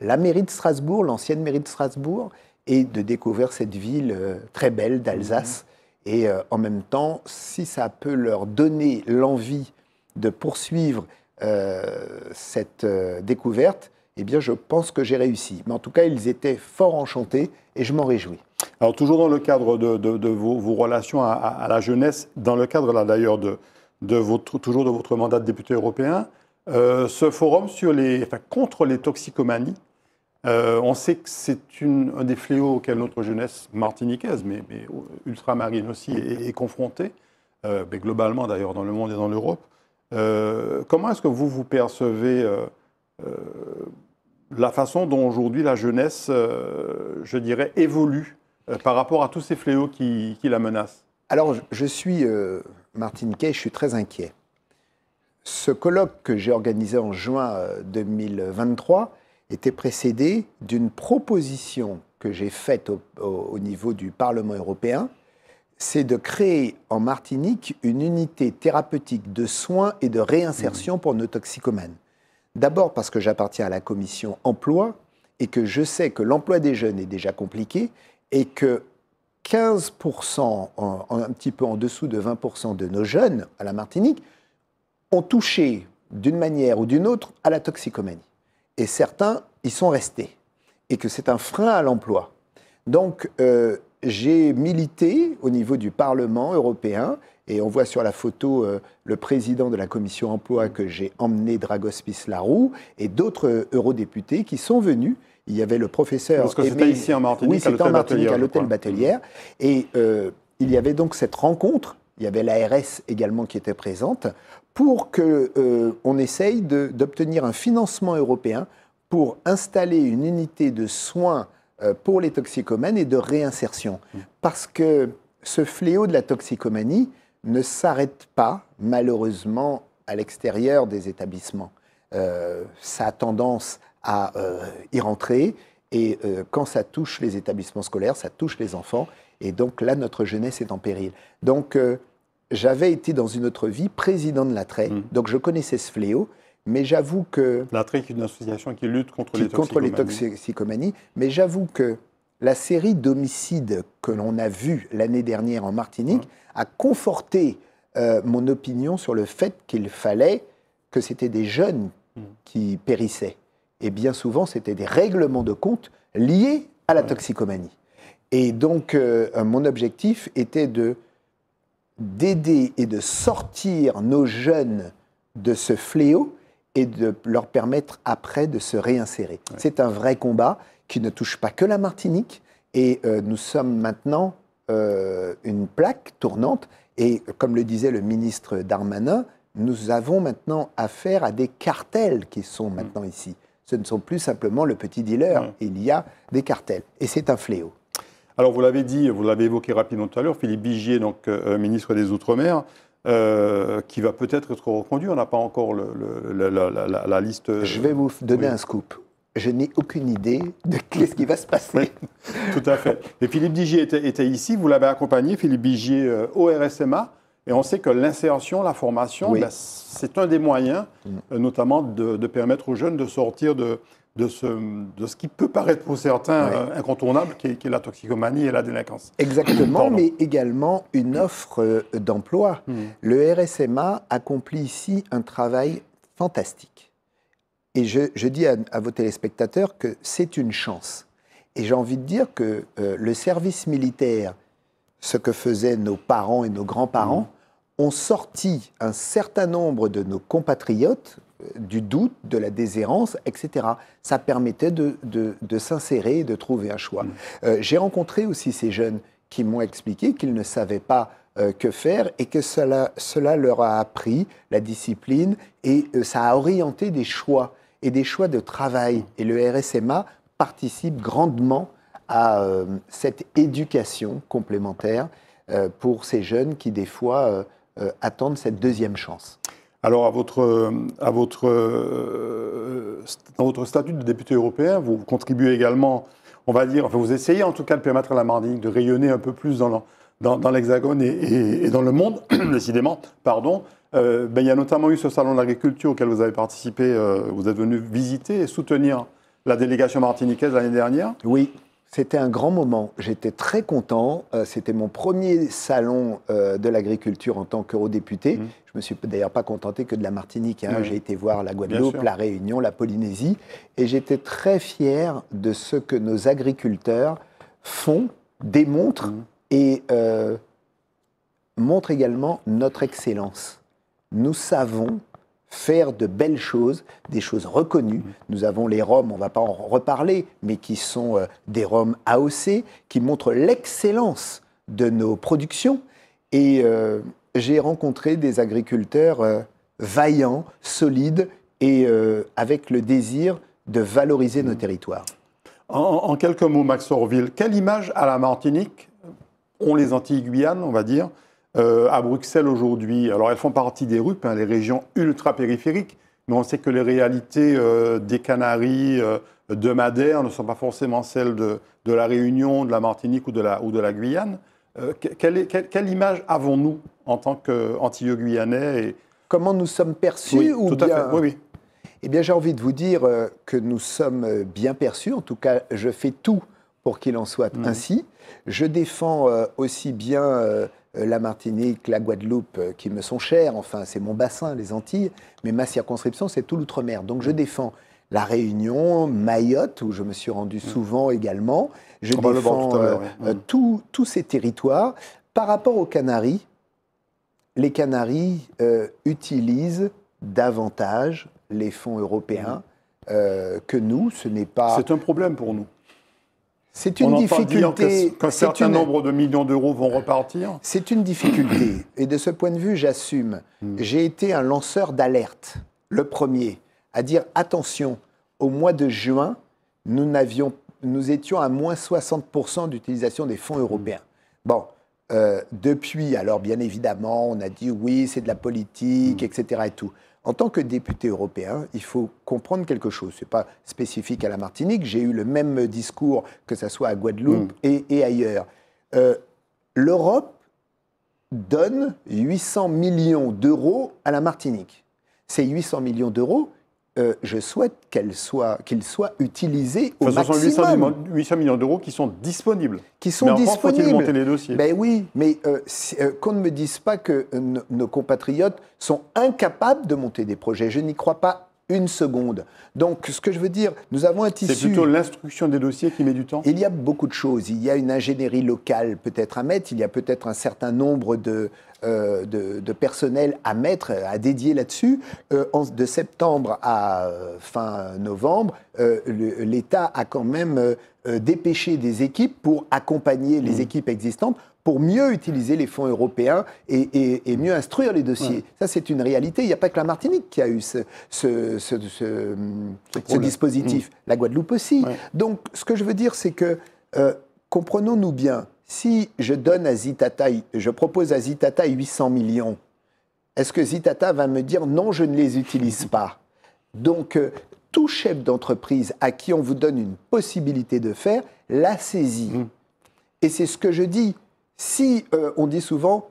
la mairie de Strasbourg, l'ancienne mairie de Strasbourg, et de découvrir cette ville très belle d'Alsace. Mhm. Et en même temps, si ça peut leur donner l'envie de poursuivre cette découverte, eh bien, je pense que j'ai réussi. Mais en tout cas, ils étaient fort enchantés et je m'en réjouis. Alors, toujours dans le cadre de, vos, vos, relations à, la jeunesse, dans le cadre, là, d'ailleurs, de, de votre, toujours de votre mandat de député européen, euh, ce forum sur les, contre les toxicomanies, euh, on sait que c'est un des fléaux auxquels notre jeunesse martiniquaise, mais, mais ultramarine aussi, est, confrontée, euh, globalement d'ailleurs dans le monde et dans l'Europe. comment est-ce que vous vous percevez la façon dont aujourd'hui la jeunesse, euh, je dirais, évolue euh, par rapport à tous ces fléaux qui, la menacent Alors, je suis, euh, Martine Kay, je suis très inquiet. Ce colloque que j'ai organisé en juin 2023 était précédé d'une proposition que j'ai faite au, niveau du Parlement européen, c'est de créer en Martinique une unité thérapeutique de soins et de réinsertion pour nos toxicomanes. D'abord parce que j'appartiens à la commission emploi et que je sais que l'emploi des jeunes est déjà compliqué et que 15%, un petit peu en dessous de 20% de nos jeunes à la Martinique, ont touché d'une manière ou d'une autre à la toxicomanie. Et certains y sont restés. Et que c'est un frein à l'emploi. Donc, euh, j'ai milité au niveau du Parlement européen et on voit sur la photo euh, le président de la commission emploi que j'ai emmené, Dragos Laroux, et d'autres euh, eurodéputés qui sont venus. Il y avait le professeur. Parce que c'était ici en Martinique, oui, c'était en Martinique, à l'hôtel Batelière. Et euh, il y avait donc cette rencontre. Il y avait l'ARS également qui était présente pour qu'on essaye d'obtenir un financement européen pour installer une unité de soins pour les toxicomanes et de réinsertion. Mmh. Parce que ce fléau de la toxicomanie, ne s'arrête pas, malheureusement, à l'extérieur des établissements. Euh, ça a tendance à euh, y rentrer. Et euh, quand ça touche les établissements scolaires, ça touche les enfants. Et donc là, notre jeunesse est en péril. Donc, j'avais été dans une autre vie président de l'ATRE, mmh. Donc, je connaissais ce fléau. Mais j'avoue que. L'attrait est une association qui lutte contre les toxicomanies. Contre les toxicomanies. Mais j'avoue que la série d'homicides que l'on a vu l'année dernière en Martinique a conforté euh, mon opinion sur le fait qu'il fallait que c'était des jeunes qui périssaient. Et bien souvent, c'était des règlements de compte liés à la toxicomanie. Et donc, euh, mon objectif était de d'aider et de sortir nos jeunes de ce fléau et de leur permettre après de se réinsérer. C'est un vrai combat qui ne touche pas que la Martinique. Et euh, nous sommes maintenant euh, une plaque tournante. Et comme le disait le ministre Darmanin, nous avons maintenant affaire à des cartels qui sont maintenant mm. ici. Ce ne sont plus simplement le petit dealer, mm. il y a des cartels. Et c'est un fléau. Alors vous l'avez dit, vous l'avez évoqué rapidement tout à l'heure, Philippe Bigier, donc euh, ministre des Outre-mer, qui va peut-être être reconduit. On n'a pas encore la, liste. Je vais vous donner un scoop je n'ai aucune idée de ce qui va se passer. tout à fait. Et Philippe Digier était, ici, vous l'avez accompagné, Philippe Digier, euh, au RSMA. Et on sait que l'insertion, la formation, ben, c'est un des moyens, mm. euh, notamment, de, permettre aux jeunes de sortir de, ce, qui peut paraître pour certains euh, incontournable, qui est, la toxicomanie et la délinquance. Exactement, mais également une offre d'emploi. Mm. Le RSMA accomplit ici un travail fantastique. Et je, dis à, vos téléspectateurs que c'est une chance. Et j'ai envie de dire que euh, le service militaire, ce que faisaient nos parents et nos grands-parents, mmh. ont sorti un certain nombre de nos compatriotes euh, du doute, de la déshérence, etc. Ça permettait de, s'insérer et de trouver un choix. Mmh. Euh, j'ai rencontré aussi ces jeunes qui m'ont expliqué qu'ils ne savaient pas euh, que faire et que cela, leur a appris la discipline et euh, ça a orienté des choix et des choix de travail. Et le RSMA participe grandement à euh, cette éducation complémentaire pour ces jeunes qui, des fois, attendent cette deuxième chance. Alors, à votre, à votre, dans votre statut de député européen, vous contribuez également, on va dire, vous essayez en tout cas de permettre à la Mardinique de rayonner un peu plus dans, dans, l'Hexagone et, dans le monde, décidément, pardon. Euh, ben, il y a notamment eu ce salon de l'agriculture auquel vous avez participé, euh, vous êtes venu visiter et soutenir la délégation martiniquaise l'année dernière. Oui, c'était un grand moment. J'étais très content. Euh, c'était mon premier salon de l'agriculture en tant qu'eurodéputé. Mmh. Je ne me suis d'ailleurs pas contenté que de la Martinique. Hein. J'ai été voir la Guadeloupe, la Réunion, la Polynésie. Et j'étais très fier de ce que nos agriculteurs font, démontrent. Mmh et euh, montre également notre excellence. Nous savons faire de belles choses, des choses reconnues. Mm. Nous avons les Roms, on ne va pas en reparler, mais qui sont euh, des Roms AOC, qui montrent l'excellence de nos productions. Et euh, j'ai rencontré des agriculteurs vaillants, solides et avec le désir de valoriser nos mm. territoires. En, quelques mots, Max Orville, quelle image à la Martinique ont les Antilles Guyane, on va dire, euh, à Bruxelles aujourd'hui. Alors elles font partie des RUP, hein, les régions ultra-périphériques, mais on sait que les réalités euh, des Canaries, euh, de Madère, ne sont pas forcément celles de, la Réunion, de la Martinique ou de la, ou de la Guyane. Quelle, image avons-nous en tant qu'antilleux guyanais et... Comment nous sommes perçus ou tout à fait. Oui, Eh bien, j'ai envie de vous dire que nous sommes bien perçus. En tout cas, je fais tout pour qu'il en soit mmh. ainsi. Je défends euh, aussi bien euh, la Martinique, la Guadeloupe, euh, qui me sont chères, enfin c'est mon bassin, les Antilles, mais ma circonscription, c'est tout l'outre-mer. Donc je défends la Réunion, Mayotte, où je me suis rendu mmh. souvent également. Je défends mmh. tous, ces territoires. Par rapport aux Canaries, les Canaries utilisent davantage les fonds européens que nous. Ce n'est pas... C'est un problème pour nous. C'est une difficulté. Qu'un certain nombre de millions d'euros vont repartir. C'est une difficulté. Et de ce point de vue, j'assume. Hmm. J'ai été un lanceur d'alerte, le premier, à dire attention, au mois de juin, nous, étions à moins 60% d'utilisation des fonds hmm. européens. Bon, euh, depuis, alors bien évidemment, on a dit oui, c'est de la politique, hmm. etc. Et tout. En tant que député européen, il faut comprendre quelque chose. Ce n'est pas spécifique à la Martinique. J'ai eu le même discours que ce soit à Guadeloupe mm. et, ailleurs. Euh, L'Europe donne 800 millions d'euros à la Martinique. Ces 800 millions d'euros, euh, je souhaite qu'elle soit, qu'il soit utilisé au maximum. 800 millions, d'euros qui sont disponibles. Qui sont mais disponibles. monter les dossiers Ben oui, mais euh, euh, qu'on ne me dise pas que nos compatriotes sont incapables de monter des projets. Je n'y crois pas une seconde. Donc, ce que je veux dire, nous avons un tissu. C'est plutôt l'instruction des dossiers qui met du temps Il y a beaucoup de choses. Il y a une ingénierie locale peut-être à mettre il y a peut-être un certain nombre de, euh, de, personnel à mettre, à dédier là-dessus. Euh, de septembre à euh, fin novembre, l'État a quand même dépêché des équipes pour accompagner les mmh. équipes existantes pour mieux utiliser les fonds européens et, mieux instruire les dossiers. Ça, c'est une réalité. Il n'y a pas que la Martinique qui a eu ce, ce, dispositif, mmh. la Guadeloupe aussi. Donc, ce que je veux dire, c'est que, euh, comprenons-nous bien, si je donne à Zitata, je propose à Zitata 800 millions, est-ce que Zitata va me dire non, je ne les utilise pas Donc, euh, tout chef d'entreprise à qui on vous donne une possibilité de faire la saisit. Mmh. Et c'est ce que je dis. Si euh, on dit souvent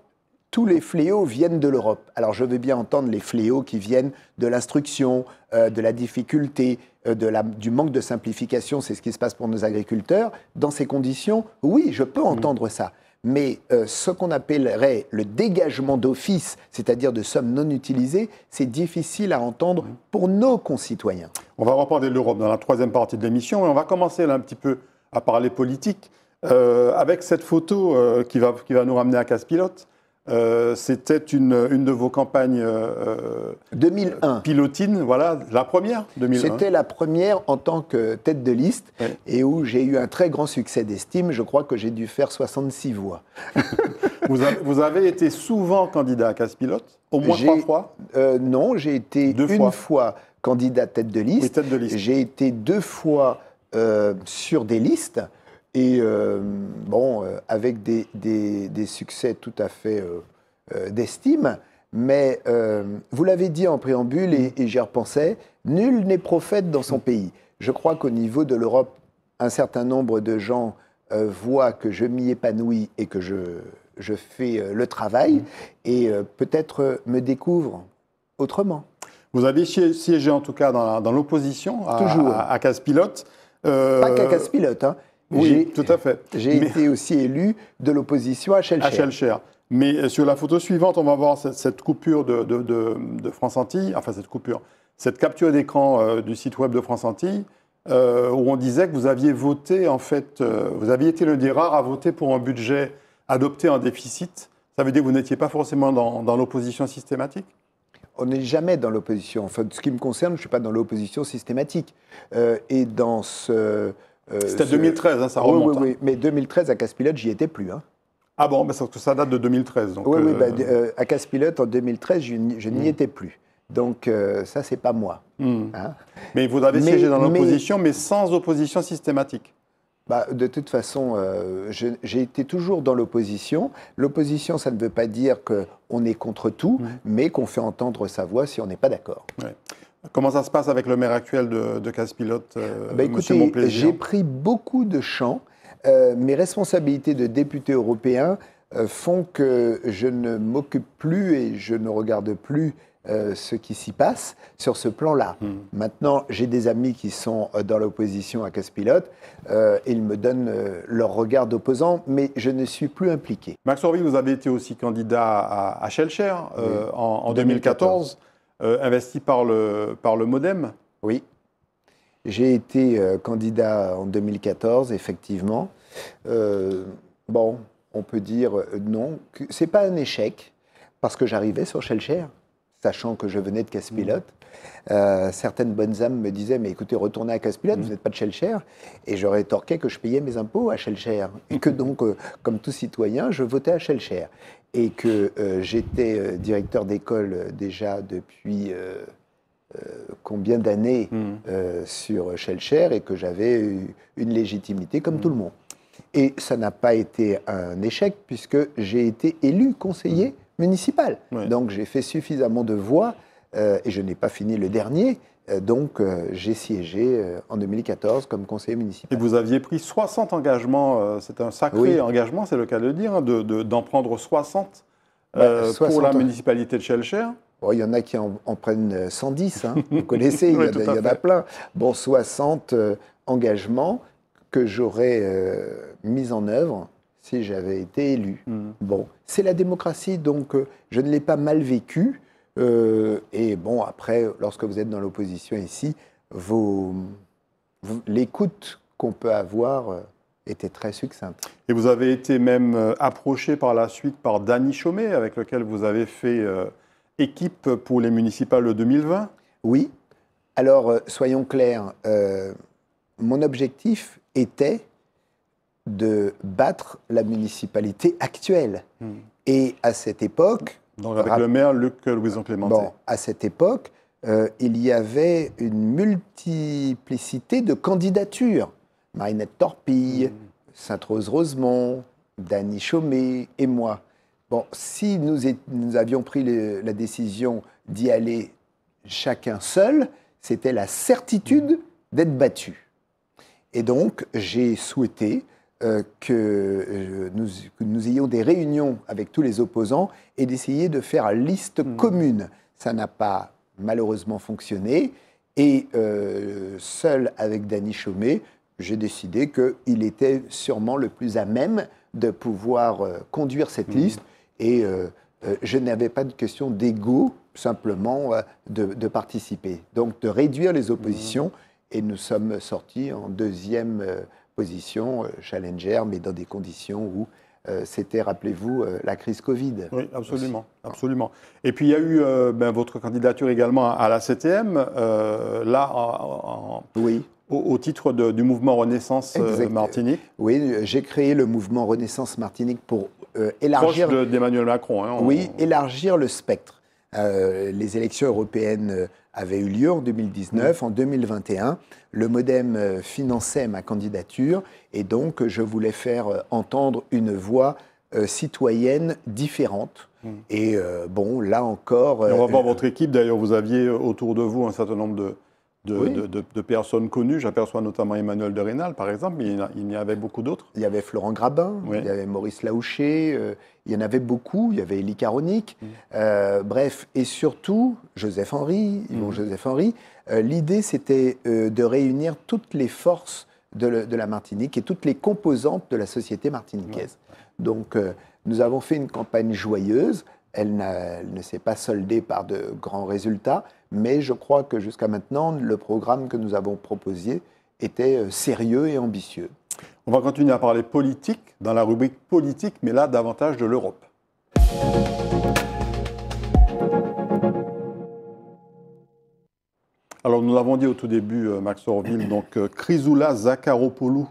tous les fléaux viennent de l'Europe. Alors je veux bien entendre les fléaux qui viennent de l'instruction, euh, de la difficulté, euh, du manque de simplification, c'est ce qui se passe pour nos agriculteurs. Dans ces conditions, oui, je peux mmh. entendre ça. Mais ce qu'on appellerait le dégagement d'office, c'est-à-dire de sommes non utilisées, c'est difficile à entendre mmh. pour nos concitoyens. On va reparler de l'Europe dans la troisième partie de l'émission et on va commencer un petit peu à parler politique. Euh, avec cette photo euh, qui, va, qui va nous ramener à Casse-Pilote, euh, c'était une, de vos campagnes 2001. pilotines, voilà, la première 2001. C'était la première en tant que tête de liste et où j'ai eu un très grand succès d'estime. Je crois que j'ai dû faire 66 voix. vous, avez, été souvent candidat à Casse-Pilote Au moins trois fois Non, j'ai été une fois. candidat tête de liste. liste. J'ai été deux fois sur des listes. Et euh, bon, euh, avec des, des, succès tout à fait euh, d'estime, mais vous l'avez dit en préambule et, j'y repensais, nul n'est prophète dans son pays. Je crois qu'au niveau de l'Europe, un certain nombre de gens voient que je m'y épanouis et que je, je fais le travail et peut-être me découvrent autrement. Vous avez siégé en tout cas dans, l'opposition à, à, Casse-Pilote. Pas qu'à casse-pilote. Hein. Oui, tout à fait. J'ai été aussi élu de l'opposition à Chelcher. Mais euh, sur la photo suivante, on va voir cette, coupure de, France Antilles, enfin cette coupure, cette capture d'écran euh, du site web de France Antilles, euh, où on disait que vous aviez voté, en fait, vous aviez été le des rares à voter pour un budget adopté en déficit. Ça veut dire que vous n'étiez pas forcément dans, l'opposition systématique on n'est jamais dans l'opposition. Enfin, ce qui me concerne, je ne suis pas dans l'opposition systématique. et dans ce, euh, C'était 2013, hein, ça oh, remonte. Hein. Oui, oui, Mais 2013, à Caspilote, j'y étais plus. Hein. Ah bon, parce que ça date de 2013. oui, oui à euh, ben, euh, Caspilote, en 2013, je, n'y hmm. étais plus. Donc ça, c'est pas moi. Hmm. mais vous avez mais, siégé dans l'opposition, mais... sans opposition systématique. Bah, de toute façon, j'ai été toujours dans l'opposition. L'opposition, ça ne veut pas dire qu'on est contre tout, hmm. mais qu'on fait entendre sa voix si on n'est pas d'accord. Ouais. Comment ça se passe avec le maire actuel de, de Casse-Pilote, euh, bah, j'ai pris beaucoup de champs. Euh, mes responsabilités de député européen euh, font que je ne m'occupe plus et je ne regarde plus ce qui s'y passe sur ce plan-là. Hmm. Maintenant, j'ai des amis qui sont dans l'opposition à Casse-Pilote. ils me donnent leur regard d'opposant, mais je ne suis plus impliqué. Max Orville, vous avez été aussi candidat à, à en, 2014. Euh, investi par le, par le Modem Oui. J'ai été euh, candidat en 2014, effectivement. Euh, bon, on peut dire non. Ce n'est pas un échec, parce que j'arrivais sur Shellshare, sachant que je venais de Casse-Pilote. Mmh. Euh, certaines bonnes âmes me disaient Mais écoutez, retournez à Caspilade, vous mm. n'êtes pas de Shellcher. Et je rétorquais que je payais mes impôts à Shellcher. Et que donc, euh, comme tout citoyen, je votais à Shellcher. Et que euh, j'étais directeur d'école déjà depuis. combien d'années mm. sur Shellcher et que j'avais une légitimité comme mm. tout le monde. Et ça n'a pas été un échec puisque j'ai été élu conseiller municipal. Donc j'ai fait suffisamment de voix euh, et je n'ai pas fini le dernier. Euh, donc, euh, j'ai siégé en 2014 comme conseiller municipal. Et vous aviez pris 60 engagements, c'est un sacré engagement, c'est le cas de le dire, hein, d'en prendre 60, bah, pour la municipalité de Chelcher. il y en a qui en, prennent 110, hein. vous connaissez, il y, en a, plein. Bon, 60 engagements que j'aurais mis en œuvre si j'avais été élu. Hmm. Bon, c'est la démocratie, donc je ne l'ai pas mal vécu. Euh, et bon, après, lorsque vous êtes dans l'opposition ici, l'écoute qu'on peut avoir euh, était très succincte. Et vous avez été même euh, approché par la suite par Dany Chaumet, avec lequel vous avez fait équipe pour les municipales de 2020 Oui. Alors, soyons clairs, mon objectif était de battre la municipalité actuelle. Hmm. Et à cette époque, avec le maire Luc Louison Clémenté. à cette époque, euh, il y avait une multiplicité de candidatures. Marinette Torpille, hmm. Sainte-Rose-Rosemont, Dany Chaumet et moi. Bon, si nous, avions pris la décision d'y aller chacun seul, c'était la certitude d'être battu. Et donc, j'ai souhaité euh, que, euh, nous, nous, ayons des réunions avec tous les opposants et d'essayer de faire liste hmm. commune. Ça n'a pas malheureusement fonctionné. Et euh, seul avec Dany Chaumet, j'ai décidé qu'il était sûrement le plus à même de pouvoir conduire cette hmm. liste. Et je n'avais pas de question d'ego, simplement de, participer. Donc de réduire les oppositions. Hmm. Et nous sommes sortis en deuxième position euh, challenger, mais dans des conditions où euh, c'était, rappelez-vous, euh, la crise Covid. Oui, absolument, ah. absolument. Et puis il y a eu ben, votre candidature également à la CTM, là, oui. au, titre du mouvement Renaissance Martinique. Oui, j'ai créé le mouvement Renaissance Martinique pour élargir... d'Emmanuel Macron. Hein, oui, élargir le spectre. Euh, les élections européennes euh, avaient eu lieu en 2019. Mmh. En 2021, le Modem euh, finançait ma candidature et donc je voulais faire entendre une voix citoyenne différente. Mmh. Et bon, là encore. on va voir votre équipe. D'ailleurs, vous aviez autour de vous un certain nombre de, de, personnes connues. J'aperçois notamment Emmanuel de Rénal, par exemple, mais il y en avait beaucoup d'autres. Il y avait Florent Grabin, il y avait Maurice Laouché, euh, il y en avait beaucoup, il y avait Élie Caronique, mm. euh, bref, et surtout Joseph Henry, Yvon mm. Joseph Henry. Euh, l'idée, c'était de réunir toutes les forces de, la Martinique et toutes les composantes de la société martiniquaise. Donc, nous avons fait une campagne joyeuse. elle ne s'est pas soldée par de grands résultats, mais je crois que jusqu'à maintenant, le programme que nous avons proposé était euh, sérieux et ambitieux. On va continuer à parler politique dans la rubrique politique, mais là davantage de l'Europe. Alors nous l'avons dit au tout début, euh, Max Orville, donc Chrysoula euh, Zakharopoulou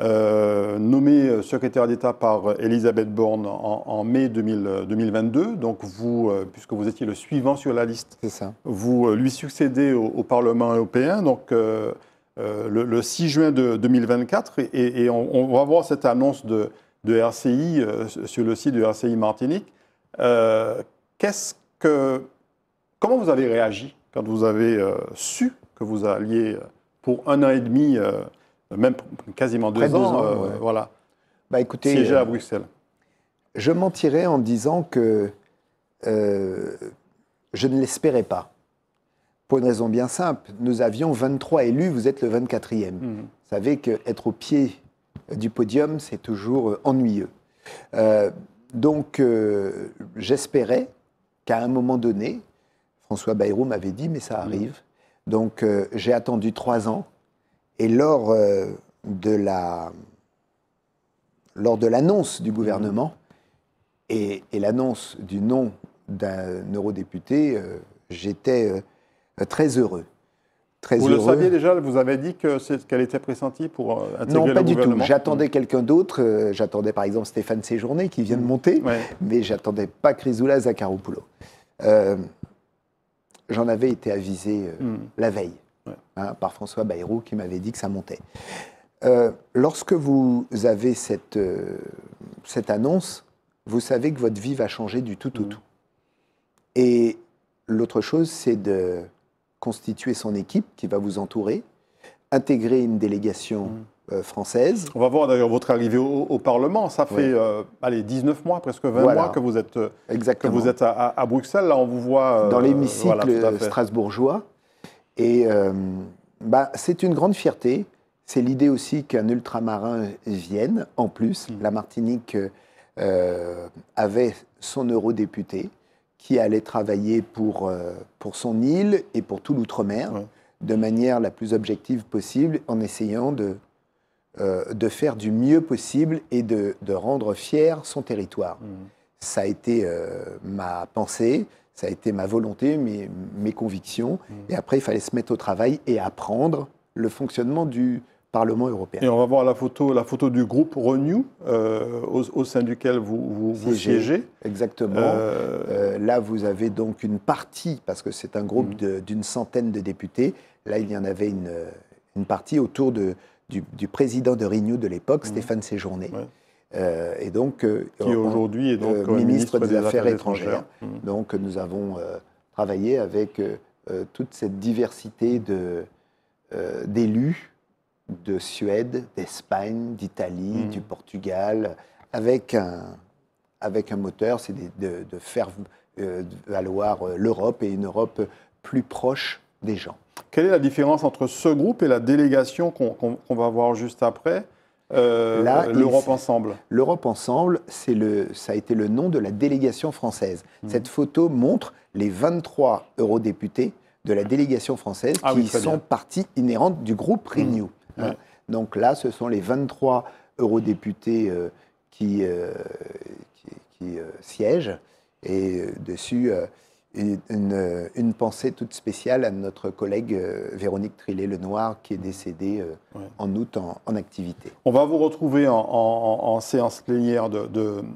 euh, nommé euh, secrétaire d'État par euh, Elisabeth Borne en, mai 2022. Donc, vous, puisque vous étiez le suivant sur la liste, vous lui succédez au, Parlement européen. Donc, le, 6 juin de 2024, et, on, va voir cette annonce de, de RCI sur le site de RCI Martinique. quest que, comment vous avez réagi quand vous avez su que vous alliez pour un an et demi euh, même quasiment deux, ans. Euh, voilà. Bah écoutez, à euh, Bruxelles. Je mentirais en disant que je ne l'espérais pas. Pour une raison bien simple, nous avions 23 élus, vous êtes le 24e. Mmh. Vous savez qu'être au pied du podium, c'est toujours ennuyeux. donc, j'espérais qu'à un moment donné, François Bayrou m'avait dit, mais ça arrive. Mmh. Donc, j'ai attendu trois ans et lors euh, de la lors de l'annonce du gouvernement mhm. et, l'annonce du nom d'un eurodéputé, euh, j'étais euh, très heureux. Très vous le saviez déjà, vous avez dit qu'elle était pressentie pour intégrer Non, pas du tout. J'attendais mhm. quelqu'un d'autre. J'attendais par exemple Stéphane Séjourné qui vient de mhm. monter, mais j'attendais pas Chrysoula Zakharopoulou. J'en avais été avisé la veille. Hein, par François Bayrou qui m'avait dit que ça montait. Euh, lorsque vous avez cette, euh, cette annonce, vous savez que votre vie va changer du tout au mmh. tout. Et l'autre chose, c'est de constituer son équipe qui va vous entourer, intégrer une délégation mmh. euh, française. On va voir d'ailleurs votre arrivée au, Parlement. Ça fait allez, 19 mois, presque 20 mois que vous êtes, vous êtes à, Bruxelles. Là, on vous voit. Dans l'hémicycle strasbourgeois. Et euh, bah, c'est une grande fierté. C'est l'idée aussi qu'un ultramarin vienne. En plus, mm. la Martinique euh, avait son eurodéputé qui allait travailler pour, euh, pour son île et pour tout l'outre-mer de manière la plus objective possible en essayant de, de faire du mieux possible et de, de rendre fier son territoire. Mm. Ça a été ma pensée, ça a été ma volonté, mes, mes convictions. Mm. Et après, il fallait se mettre au travail et apprendre le fonctionnement du Parlement européen. Et on va voir la photo, la photo du groupe Renew, euh, au, sein duquel vous, vous, siégez. Exactement. Euh, euh, là, vous avez donc une partie, parce que c'est un groupe mm. d'une centaine de députés. Là, il y en avait une, partie autour de, du, président de Renew de l'époque, mm. Stéphane Séjourné. Euh, et donc, euh, qui aujourd'hui est donc euh, ministre, des, Affaires, étrangères. Mmh. Donc nous avons travaillé avec toute cette diversité d'élus de, Suède, d'Espagne, d'Italie, mmh. du Portugal, avec un, avec un moteur, c'est de, faire valoir l'Europe et une Europe plus proche des gens. Quelle est la différence entre ce groupe et la délégation qu'on va voir juste après euh, l'Europe ensemble. L'Europe ensemble, le, ça a été le nom de la délégation française. Mhm. Cette photo montre les 23 eurodéputés de la délégation française ah qui sont partie inhérente du groupe mhm. Renew. Hein. Donc là, ce sont les 23 eurodéputés euh, euh, qui, qui siègent et dessus euh, une, pensée toute spéciale à notre collègue euh, Véronique Trillet-Lenoir qui est décédée euh, en août en, activité. On va vous retrouver en, séance plénière de,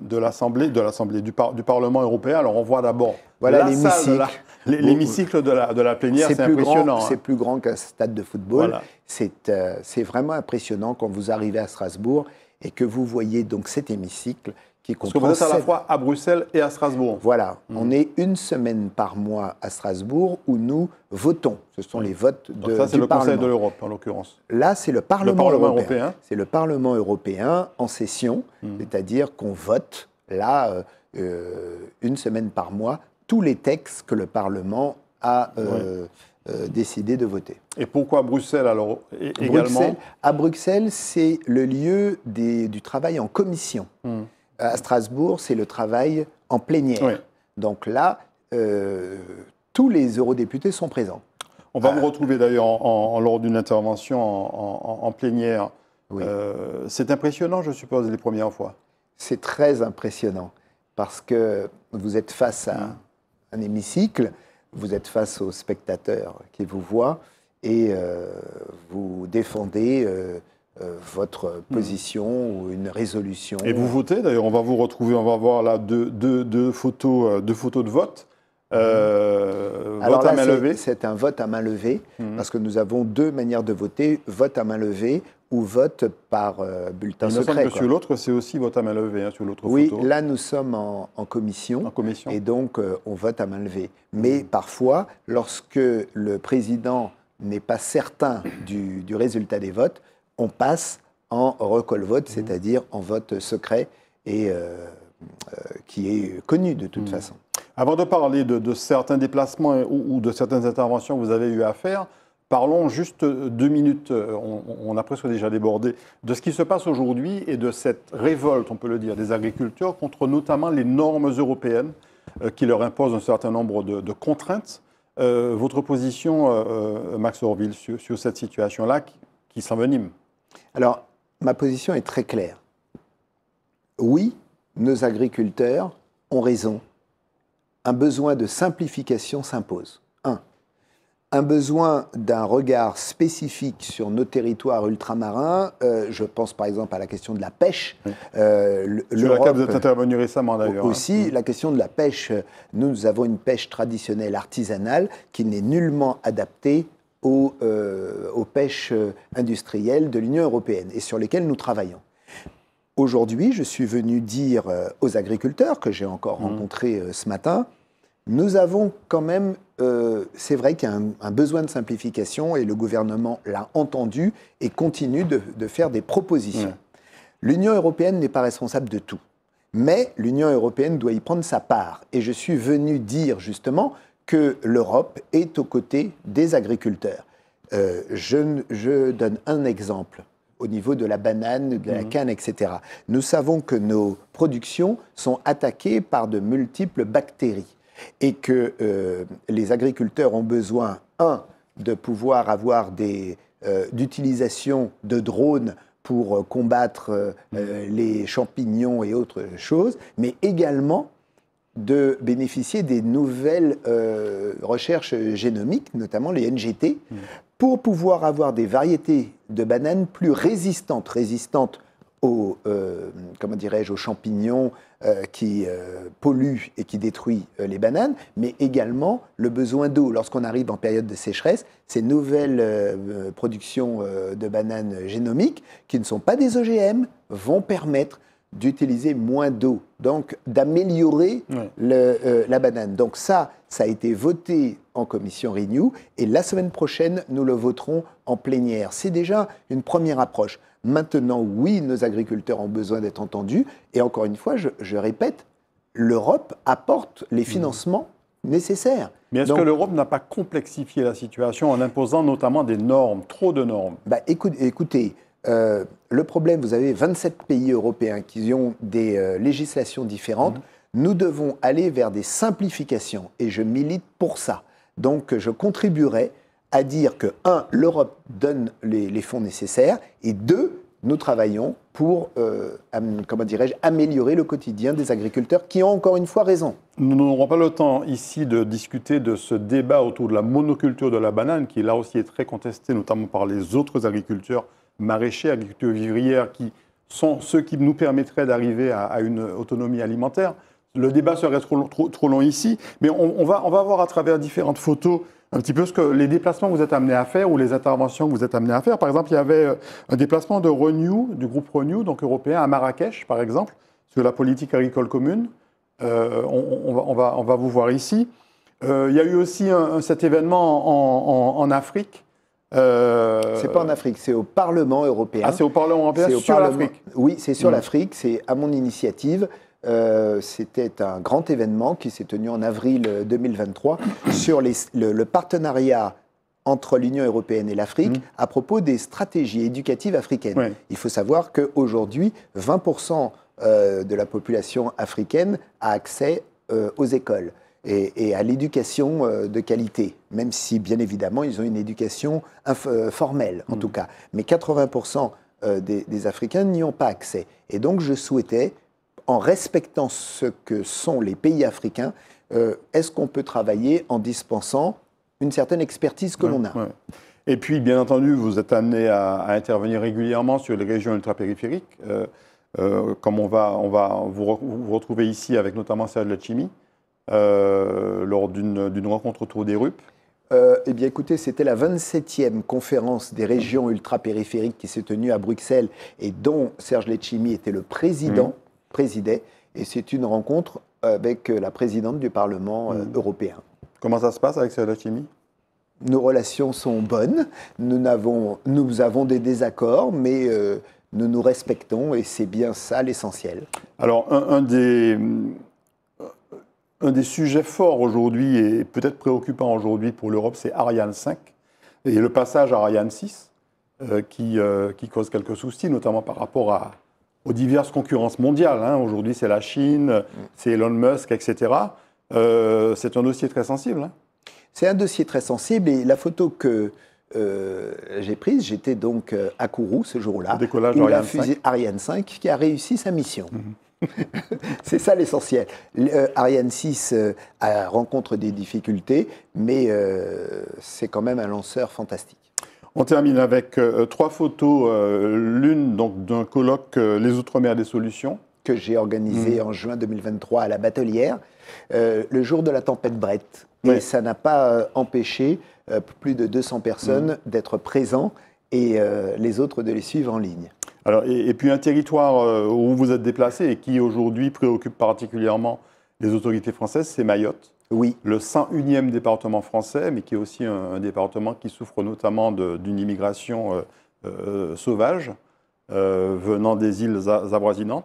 de, l'Assemblée, de l'Assemblée du, du, Parlement européen. Alors on voit d'abord voilà l'hémicycle de, la, de la, plénière, c'est impressionnant. C'est hein. plus grand qu'un stade de football. C'est vraiment impressionnant quand vous arrivez à Strasbourg et que vous voyez donc cet hémicycle parce que à la fois à Bruxelles et à Strasbourg. Voilà, mmh. on est une semaine par mois à Strasbourg où nous votons. Ce sont mmh. les votes de, Donc ça, c'est le Conseil de l'Europe, en l'occurrence. Là, c'est le Parlement, européen. C'est le Parlement européen en session, mmh. c'est-à-dire qu'on vote, là, euh, euh, une semaine par mois, tous les textes que le Parlement a... Euh, décidé de voter. Et pourquoi Bruxelles alors également À Bruxelles, c'est le lieu des, du travail en commission à Strasbourg, c'est le travail en plénière. Donc là, euh, tous les eurodéputés sont présents. On va me euh, retrouver d'ailleurs lors d'une intervention en, plénière. Euh, c'est impressionnant, je suppose, les premières fois. C'est très impressionnant parce que vous êtes face à mm. un hémicycle, vous êtes face aux spectateurs qui vous voient et vous défendez euh, votre position ou une résolution. Et vous votez, d'ailleurs, on va vous retrouver, on va voir là deux, photos, euh, photos de vote. Euh, mhm. à main levée C'est un vote à main levée, mhm. parce que nous avons deux manières de voter, vote à main levée ou vote par bulletin secret. sur l'autre, c'est aussi vote à main levée, hein, sur l'autre oui, photo. Oui, là, nous sommes en, commission, en commission, et donc on vote à main levée. Mais mhm. parfois, lorsque le président n'est pas certain du résultat des votes, on passe en recall vote, mmh. c'est-à-dire en vote secret et euh, euh, qui est connu de toute mmh. façon. Avant de parler de, certains déplacements ou, de certaines interventions que vous avez eu à faire, parlons juste deux minutes, euh, on, a presque déjà débordé, de ce qui se passe aujourd'hui et de cette révolte, on peut le dire, des agriculteurs contre notamment les normes européennes qui leur imposent un certain nombre de, contraintes. votre position, Max Orville, sur, cette situation-là qui s'envenime alors, ma position est très claire. Oui, nos agriculteurs ont raison. Un besoin de simplification s'impose. Un. Un besoin d'un regard spécifique sur nos territoires ultramarins. Euh, je pense par exemple à la question de la pêche. Euh, sur vous êtes intervenu récemment d'ailleurs. Hein. Aussi, mm. la question de la pêche. Nous, nous avons une pêche traditionnelle artisanale qui n'est nullement adaptée euh, aux, pêches euh, industrielles de l'Union européenne et sur lesquelles nous travaillons. Aujourd'hui, je suis venu dire euh, aux agriculteurs que j'ai encore mmh. rencontrés ce matin, nous avons quand même, c'est vrai qu'il y a un, besoin de simplification et le gouvernement l'a entendu et continue de, faire des propositions. L'Union européenne n'est pas responsable de tout, mais l'Union européenne doit y prendre sa part. Et je suis venu dire justement que l'Europe est aux côtés des agriculteurs. Euh, je, je, donne un exemple au niveau de la banane, de la mhm. canne, etc. Nous savons que nos productions sont attaquées par de multiples bactéries et que euh, les agriculteurs ont besoin, un, de pouvoir avoir des, euh, d'utilisation de drones pour combattre mhm. les champignons et autres choses, mais également de bénéficier des nouvelles euh, recherches génomiques, notamment les NGT, hmm. pour pouvoir avoir des variétés de bananes plus résistantes, résistantes aux, euh, comment dirais-je, aux champignons euh, qui polluent et qui détruisent les bananes, mais également le besoin d'eau. Lorsqu'on arrive en période de sécheresse, ces nouvelles productions de bananes génomiques, qui ne sont pas des OGM, vont permettre d'utiliser moins d'eau, donc d'améliorer euh, la banane. Donc ça, ça a été voté en commission Renew et la semaine prochaine, nous le voterons en plénière. C'est déjà une première approche. Maintenant, oui, nos agriculteurs ont besoin d'être entendus et encore une fois, je, répète, l'Europe apporte les mmh. financements nécessaires. Mais est-ce que l'Europe n'a pas complexifié la situation en imposant notamment des normes, trop de normes bah, Écoutez, euh, le problème, vous avez 27 pays européens qui ont des euh, législations différentes. Mhm. Nous devons aller vers des simplifications et je milite pour ça. Donc je contribuerai à dire que, un, l'Europe donne les, fonds nécessaires et deux, nous travaillons pour, euh, comment dirais-je, améliorer le quotidien des agriculteurs qui ont encore une fois raison. Nous n'aurons pas le temps ici de discuter de ce débat autour de la monoculture de la banane qui là aussi est très contesté, notamment par les autres agriculteurs maraîchers, agriculture vivrières, qui sont ceux qui nous permettraient d'arriver à, une autonomie alimentaire. Le débat serait trop, trop, trop long ici, mais on, va, on va voir à travers différentes photos un petit peu ce que les déplacements que vous êtes amenés à faire ou les interventions que vous êtes amenés à faire. Par exemple, il y avait euh, un déplacement de Renew, du groupe Renew, donc européen, à Marrakech, par exemple, sur la politique agricole commune. Euh, on, va, on, va, vous voir ici. Euh, il y a eu aussi cet événement en Afrique euh, c'est pas en Afrique, c'est au Parlement européen. Ah, c'est au Parlement européen sur l'Afrique Oui, c'est sur mmh. l'Afrique, c'est à mon initiative. Euh, c'était un grand événement qui s'est tenu en avril 2023 euh, sur le, partenariat entre l'Union européenne et l'Afrique mmh. à propos des stratégies éducatives africaines. Il faut savoir qu'aujourd'hui, 20% de la population africaine a accès aux écoles et, à l'éducation euh, de qualité, même si bien évidemment ils ont une éducation euh, formelle en mm. tout cas. Mais 80% euh, des, Africains n'y ont pas accès. Et donc je souhaitais, en respectant ce que sont les pays africains, est-ce qu'on peut travailler en dispensant une certaine expertise que l'on a Et puis, bien entendu, vous êtes amené à, intervenir régulièrement sur les régions ultrapériphériques, euh, comme on va, on va vous, retrouver ici avec notamment de la Chimie. Euh, lors d'une rencontre autour des RUP euh, eh bien, écoutez, c'était la 27e conférence des régions ultra-périphériques qui s'est tenue à Bruxelles et dont Serge Letchimy était le président, mmh. présidait. Et c'est une rencontre avec euh, la présidente du Parlement mmh. européen. Comment ça se passe avec Serge Letchimy Nos relations sont bonnes. Nous avons, nous avons des désaccords, mais nous nous respectons et c'est bien ça l'essentiel. Alors, un des un des sujets forts aujourd'hui et peut-être préoccupant aujourd'hui pour l'Europe, c'est Ariane 5 et le passage à Ariane 6 euh, euh, qui, cause quelques soucis, notamment par rapport aux diverses concurrences mondiales. Hein. Aujourd'hui, c'est la Chine, c'est Elon Musk, etc. Euh, c'est un dossier très sensible. Hein. C'est un dossier très sensible et la photo que j'ai prise, j'étais donc à Kourou ce jour-là. Décollage d'Ariane 5. Ariane 5 qui a réussi sa mission. Mhm. c'est ça l'essentiel. Euh, Ariane 6 euh, rencontre des difficultés, mais euh, c'est quand même un lanceur fantastique. On termine avec trois photos, l'une donc d'un colloque Les Outre-mer des solutions que j'ai organisé mm. en juin 2023 à la Batelière, le jour de la tempête Brett. Et ça n'a pas empêché plus de 200 personnes mm. d'être présentes et les autres de les suivre en ligne et, puis un territoire euh, où vous êtes déplacé et qui aujourd'hui préoccupe particulièrement les autorités françaises, c'est Mayotte. Oui. Le 101e département français, mais qui est aussi un, département qui souffre notamment d'une immigration euh, euh, sauvage venant des îles avoisinantes.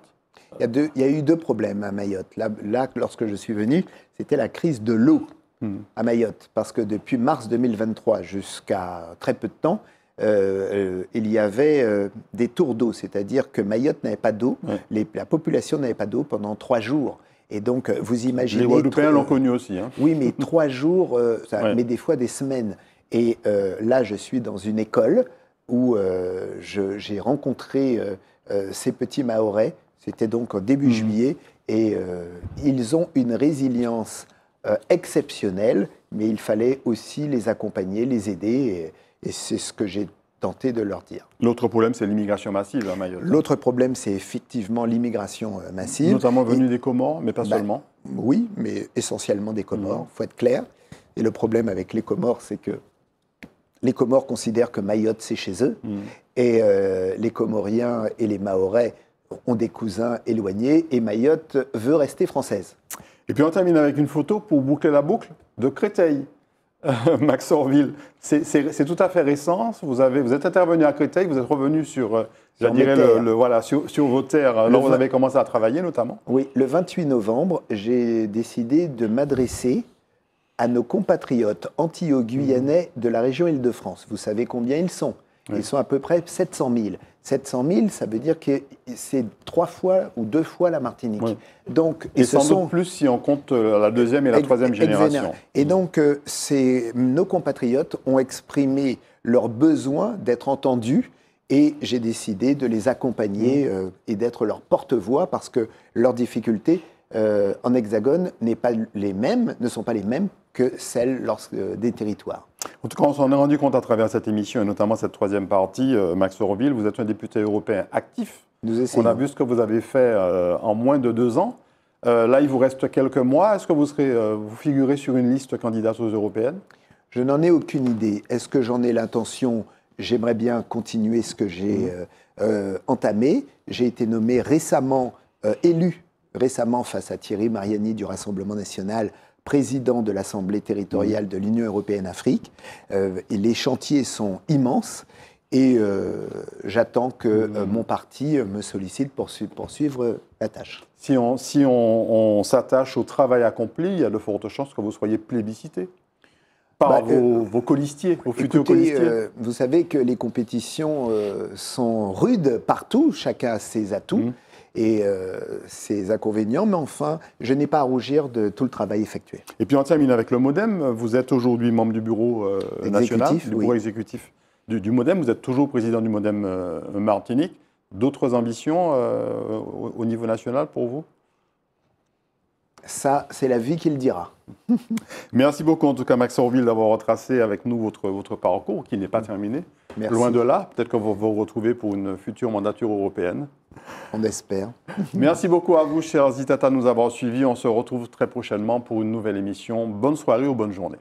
Il y, a eu deux problèmes à Mayotte. Là, lorsque je suis venu, c'était la crise de l'eau hmm. à Mayotte, parce que depuis mars 2023 jusqu'à très peu de temps, euh, euh, il y avait euh, des tours d'eau, c'est-à-dire que Mayotte n'avait pas d'eau, la population n'avait pas d'eau pendant trois jours. Et donc, vous imaginez. Les Guadeloupéens l'ont connu aussi. Hein. Oui, mais trois jours, mais des fois des semaines. Et là, je suis dans une école où j'ai rencontré ces petits Mahorais. C'était donc en début hmm. juillet. Et ils ont une résilience exceptionnelle, mais il fallait aussi les accompagner, les aider. Et c'est ce que j'ai tenté de leur dire. L'autre problème, c'est l'immigration massive à hein, Mayotte. L'autre problème, c'est effectivement l'immigration euh, massive. Notamment venue des Comores, mais pas bah, seulement. Oui, mais essentiellement des Comores, il mhm. faut être clair. Et le problème avec les Comores, c'est que les Comores considèrent que Mayotte, c'est chez eux. Mhm. Et euh, les Comoriens et les Mahorais ont des cousins éloignés. Et Mayotte veut rester française. Et puis on termine avec une photo pour boucler la boucle de Créteil. Euh, Max Orville, c'est tout à fait récent. Vous, avez, vous êtes intervenu à Créteil, vous êtes revenu sur, euh, le, voilà, sur, vos terres, là vous avez commencé à travailler notamment. Oui, le 28 novembre, j'ai décidé de m'adresser à nos compatriotes antillo-guyanais de la région Île-de-France. Vous savez combien ils sont Ils sont à peu près 700 000. 700 000, ça veut dire que c'est trois fois ou deux fois la Martinique. Donc, et, sans doute plus si on compte euh, la deuxième et la troisième génération. Et mm. donc, euh, nos compatriotes ont exprimé leur besoin d'être entendus et j'ai décidé de les accompagner mm. euh, et d'être leur porte-voix parce que leurs difficultés en hexagone pas les mêmes, ne sont pas les mêmes que celle euh, des territoires. En tout cas, on s'en est rendu compte à travers cette émission, et notamment cette troisième partie. Euh, Max Orville, vous êtes un député européen actif. Nous essayons. On a vu ce que vous avez fait euh, en moins de deux ans. là, il vous reste quelques mois. Est-ce que vous, serez, vous figurez sur une liste candidate aux européennes Je n'en ai aucune idée. Est-ce que j'en ai l'intention J'aimerais bien continuer ce que j'ai mmh. entamé. J'ai été nommé récemment, élu récemment face à Thierry Mariani du Rassemblement national président de l'Assemblée territoriale de l'Union européenne Afrique. Euh, et les chantiers sont immenses et euh, j'attends que euh, mon parti me sollicite pour, poursuivre la tâche. Si on, si on, s'attache au travail accompli, il y a de fortes chances que vous soyez plébiscité par bah, vos, colistiers, vos futurs colistiers. vous savez que les compétitions sont rudes partout, chacun a ses atouts. Mmh et ses euh, inconvénients. Mais enfin, je n'ai pas à rougir de tout le travail effectué. Et puis on termine avec le MoDem. Vous êtes aujourd'hui membre du bureau euh, national, du bureau exécutif du, MoDem. Vous êtes toujours président du MoDem euh, Martinique. D'autres ambitions au niveau national pour vous ça, c'est la vie qui le dira. Merci beaucoup, en tout cas, Max Orville, d'avoir retracé avec nous votre, votre parcours qui n'est pas mm. terminé. Loin de là, peut-être que vous vous retrouvez pour une future mandature européenne. On espère. Merci beaucoup à vous, chers Zitata, de nous avoir suivis. On se retrouve très prochainement pour une nouvelle émission. Bonne soirée ou bonne journée.